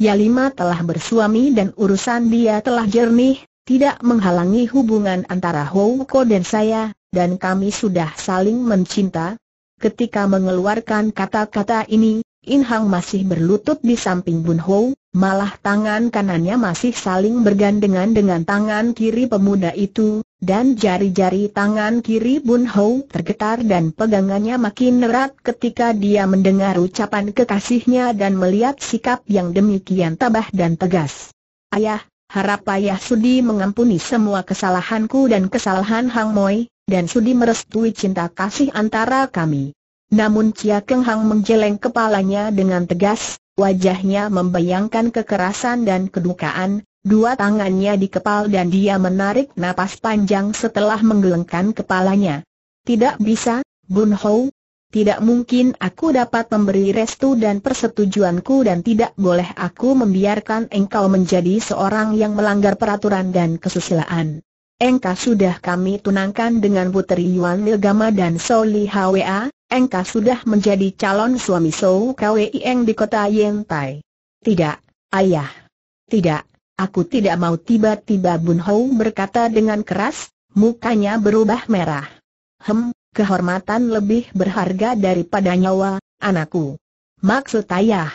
Yalima telah bersuami dan urusan dia telah jernih, tidak menghalangi hubungan antara Houko dan saya, dan kami sudah saling mencinta. Ketika mengeluarkan kata-kata ini, Inhang masih berlutut di samping Bun Hou, malah tangan kanannya masih saling bergandengan dengan tangan kiri pemuda itu, dan jari-jari tangan kiri Bun Hou tergetar dan pegangannya makin erat ketika dia mendengar ucapan kekasihnya dan melihat sikap yang demikian tabah dan tegas. Ayah, harap ayah Sudi mengampuni semua kesalahanku dan kesalahan Hang Moi, dan Sudi merestui cinta kasih antara kami. Namun Chia Keng Hang menjeleng kepalanya dengan tegas, wajahnya membayangkan kekerasan dan kedukaan, Dua tangannya dikepal dan dia menarik napas panjang setelah menggelengkan kepalanya. Tidak bisa, Bun Hou. Tidak mungkin aku dapat memberi restu dan persetujuanku dan tidak boleh aku membiarkan engkau menjadi seorang yang melanggar peraturan dan kesusilaan. Engkau sudah kami tunangkan dengan Puteri Yuan Ilgama dan Li Hwa, engkau sudah menjadi calon suami Sou Kwi Eng di kota Yentai. Tidak, ayah. Tidak. Aku tidak mau tiba-tiba Bun Hou berkata dengan keras, mukanya berubah merah. Hem, kehormatan lebih berharga daripada nyawa, anakku. Maksud ayah.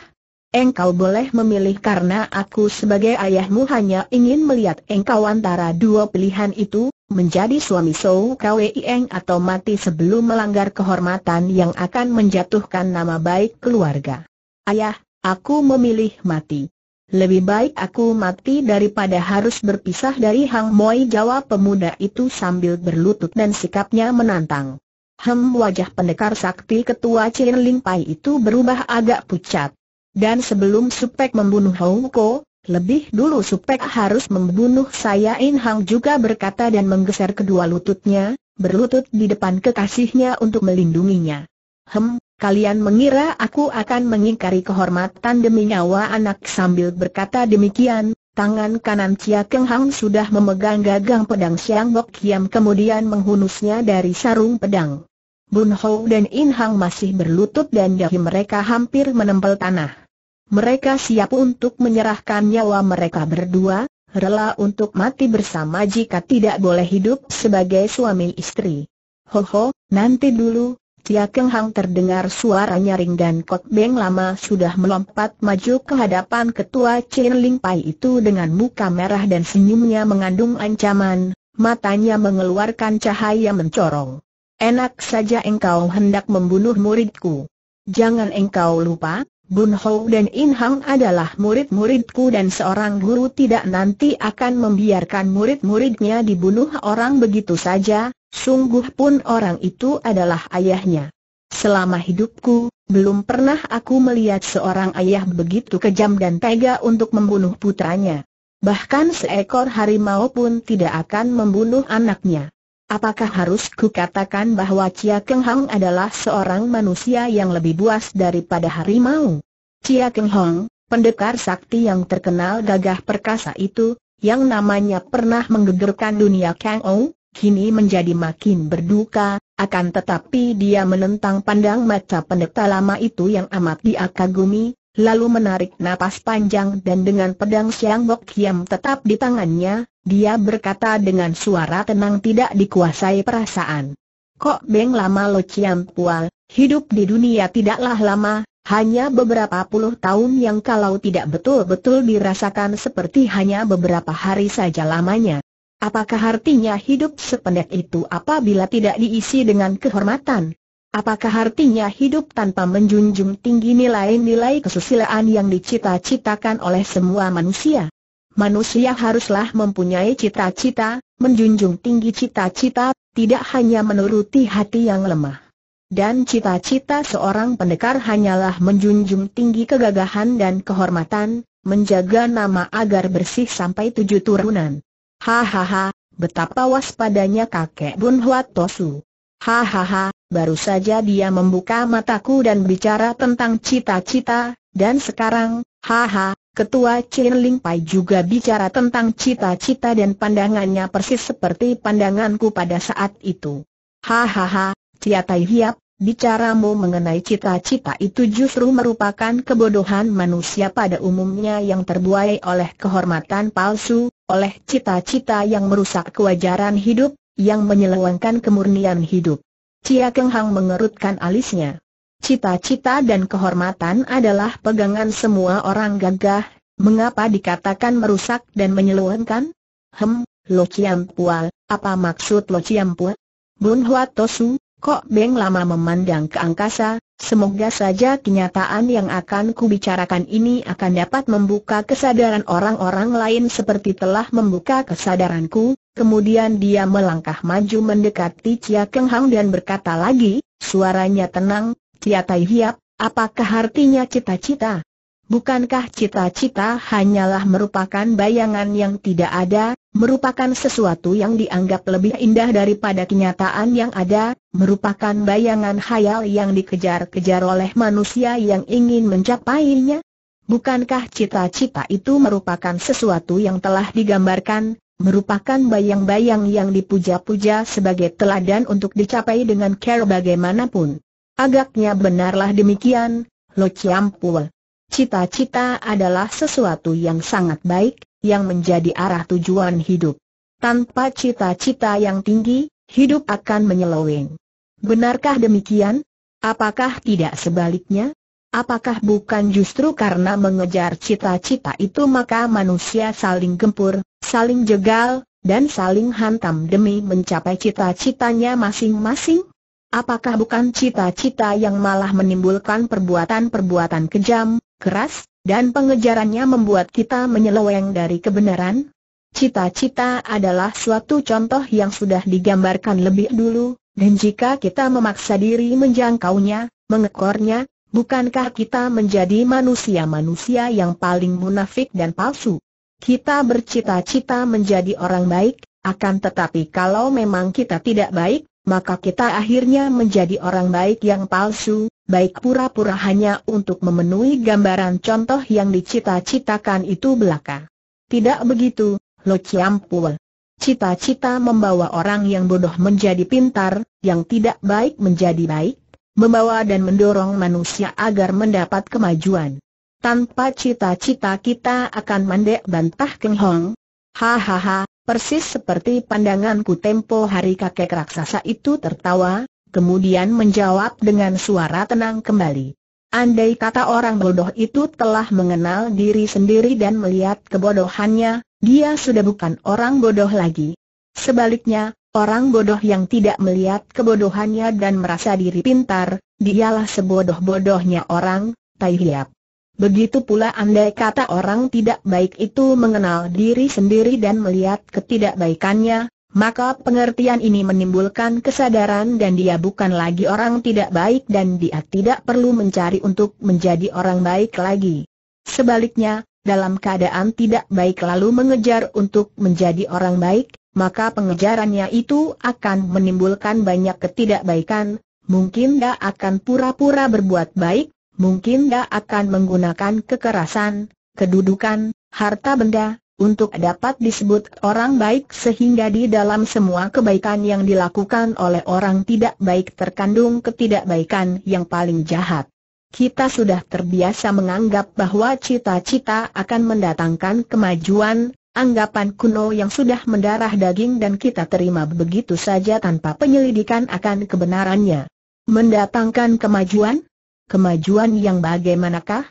Engkau boleh memilih karena aku sebagai ayahmu hanya ingin melihat engkau antara dua pilihan itu, menjadi suami Sou Kwei Eng atau mati sebelum melanggar kehormatan yang akan menjatuhkan nama baik keluarga. Ayah, aku memilih mati. Lebih baik aku mati daripada harus berpisah dari Hang Moi jawab pemuda itu sambil berlutut dan sikapnya menantang. Hem wajah pendekar sakti ketua Chin Ling Pai itu berubah agak pucat. Dan sebelum Supek membunuh Hong Ko, lebih dulu Supek harus membunuh saya In Hang juga berkata dan menggeser kedua lututnya, berlutut di depan kekasihnya untuk melindunginya. Hem, Kalian mengira aku akan mengingkari kehormatan demi nyawa anak sambil berkata demikian, tangan kanan Chia Keng Hang sudah memegang gagang pedang Siang Bok Kiam kemudian menghunusnya dari sarung pedang. Bun Ho dan In Hang masih berlutut dan dahi mereka hampir menempel tanah. Mereka siap untuk menyerahkan nyawa mereka berdua, rela untuk mati bersama jika tidak boleh hidup sebagai suami istri. Ho ho, nanti dulu, Tia Keng Hang terdengar suara nyaring dan Kot Beng lama sudah melompat maju ke hadapan ketua Chin Ling Pai itu dengan muka merah dan senyumnya mengandung ancaman, matanya mengeluarkan cahaya mencorong. Enak saja engkau hendak membunuh muridku. Jangan engkau lupa, Bun Hou dan In Hang adalah murid-muridku dan seorang guru tidak nanti akan membiarkan murid-muridnya dibunuh orang begitu saja, Sungguh pun orang itu adalah ayahnya. Selama hidupku, belum pernah aku melihat seorang ayah begitu kejam dan tega untuk membunuh putranya. Bahkan seekor harimau pun tidak akan membunuh anaknya. Apakah harus kukatakan bahwa Chia Keng Hong adalah seorang manusia yang lebih buas daripada harimau? Chia Keng Hong, pendekar sakti yang terkenal gagah perkasa itu, yang namanya pernah menggegerkan dunia Kang Ou, kini menjadi makin berduka, akan tetapi dia menentang pandang mata pendeta lama itu yang amat diakagumi. lalu menarik napas panjang dan dengan pedang Siang Bok Kiam tetap di tangannya, dia berkata dengan suara tenang tidak dikuasai perasaan. Kok Beng Lama Lo Ciam Pual, hidup di dunia tidaklah lama, hanya beberapa puluh tahun yang kalau tidak betul-betul dirasakan seperti hanya beberapa hari saja lamanya. Apakah artinya hidup sependek itu apabila tidak diisi dengan kehormatan? Apakah artinya hidup tanpa menjunjung tinggi nilai-nilai kesusilaan yang dicita-citakan oleh semua manusia? Manusia haruslah mempunyai cita-cita, menjunjung tinggi cita-cita, tidak hanya menuruti hati yang lemah. Dan cita-cita seorang pendekar hanyalah menjunjung tinggi kegagahan dan kehormatan, menjaga nama agar bersih sampai tujuh turunan. Hahaha, betapa waspadanya kakek Bun Huat Tosu. Hahaha, baru saja dia membuka mataku dan bicara tentang cita-cita, dan sekarang, haha, ketua Ling Pai juga bicara tentang cita-cita dan pandangannya persis seperti pandanganku pada saat itu. Hahaha, Cia Tai Hiap, bicaramu mengenai cita-cita itu justru merupakan kebodohan manusia pada umumnya yang terbuai oleh kehormatan palsu, oleh cita-cita yang merusak kewajaran hidup, yang menyelewengkan kemurnian hidup. Cia Keng Hang mengerutkan alisnya. Cita-cita dan kehormatan adalah pegangan semua orang gagah, mengapa dikatakan merusak dan menyelewengkan? Hem, Lo Chiam Pual, apa maksud Lo Chiam Pual? Bun Hua Tosu, Kok Beng lama memandang ke angkasa, Semoga saja kenyataan yang akan kubicarakan ini akan dapat membuka kesadaran orang-orang lain seperti telah membuka kesadaranku. Kemudian dia melangkah maju mendekati Cia Keng Hang dan berkata lagi, suaranya tenang, Cia Tai Hiap, apakah artinya cita-cita? Bukankah cita-cita hanyalah merupakan bayangan yang tidak ada, merupakan sesuatu yang dianggap lebih indah daripada kenyataan yang ada, merupakan bayangan khayal yang dikejar-kejar oleh manusia yang ingin mencapainya. Bukankah cita-cita itu merupakan sesuatu yang telah digambarkan, merupakan bayang-bayang yang dipuja-puja sebagai teladan untuk dicapai dengan care bagaimanapun? Agaknya benarlah demikian, Lo Chiampul. Cita-cita adalah sesuatu yang sangat baik, yang menjadi arah tujuan hidup. Tanpa cita-cita yang tinggi, hidup akan menyeloweng. Benarkah demikian? Apakah tidak sebaliknya? Apakah bukan justru karena mengejar cita-cita itu maka manusia saling gempur, saling jegal, dan saling hantam demi mencapai cita-citanya masing-masing? Apakah bukan cita-cita yang malah menimbulkan perbuatan-perbuatan kejam, keras, dan pengejarannya membuat kita menyeleweng dari kebenaran? Cita-cita adalah suatu contoh yang sudah digambarkan lebih dulu, dan jika kita memaksa diri menjangkaunya, mengekornya, bukankah kita menjadi manusia-manusia yang paling munafik dan palsu? Kita bercita-cita menjadi orang baik, akan tetapi kalau memang kita tidak baik, maka kita akhirnya menjadi orang baik yang palsu, baik pura-pura hanya untuk memenuhi gambaran contoh yang dicita-citakan itu belaka. Tidak begitu, Lo Chiampul. Cita-cita membawa orang yang bodoh menjadi pintar, yang tidak baik menjadi baik, membawa dan mendorong manusia agar mendapat kemajuan. Tanpa cita-cita kita akan mandek bantah Keng Hong. Hahaha, Persis seperti pandanganku tempo hari kakek raksasa itu tertawa, kemudian menjawab dengan suara tenang kembali. Andai kata orang bodoh itu telah mengenal diri sendiri dan melihat kebodohannya, dia sudah bukan orang bodoh lagi. Sebaliknya, orang bodoh yang tidak melihat kebodohannya dan merasa diri pintar, dialah sebodoh-bodohnya orang, tai hiap. Begitu pula andai kata orang tidak baik itu mengenal diri sendiri dan melihat ketidakbaikannya, maka pengertian ini menimbulkan kesadaran dan dia bukan lagi orang tidak baik dan dia tidak perlu mencari untuk menjadi orang baik lagi. Sebaliknya, dalam keadaan tidak baik lalu mengejar untuk menjadi orang baik, maka pengejarannya itu akan menimbulkan banyak ketidakbaikan, mungkin dia akan pura-pura berbuat baik, mungkin dia akan menggunakan kekerasan, kedudukan, harta benda, untuk dapat disebut orang baik sehingga di dalam semua kebaikan yang dilakukan oleh orang tidak baik terkandung ketidakbaikan yang paling jahat. Kita sudah terbiasa menganggap bahwa cita-cita akan mendatangkan kemajuan, anggapan kuno yang sudah mendarah daging dan kita terima begitu saja tanpa penyelidikan akan kebenarannya. Mendatangkan kemajuan? Kemajuan yang bagaimanakah?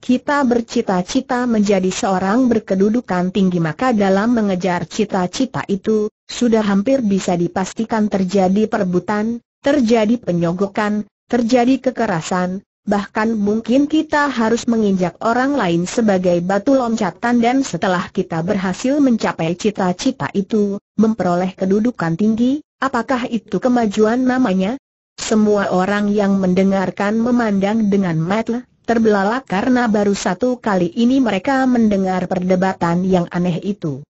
Kita bercita-cita menjadi seorang berkedudukan tinggi maka dalam mengejar cita-cita itu, sudah hampir bisa dipastikan terjadi perebutan, terjadi penyogokan, terjadi kekerasan, bahkan mungkin kita harus menginjak orang lain sebagai batu loncatan dan setelah kita berhasil mencapai cita-cita itu, memperoleh kedudukan tinggi, apakah itu kemajuan namanya? Semua orang yang mendengarkan memandang dengan mata terbelalak karena baru satu kali ini mereka mendengar perdebatan yang aneh itu.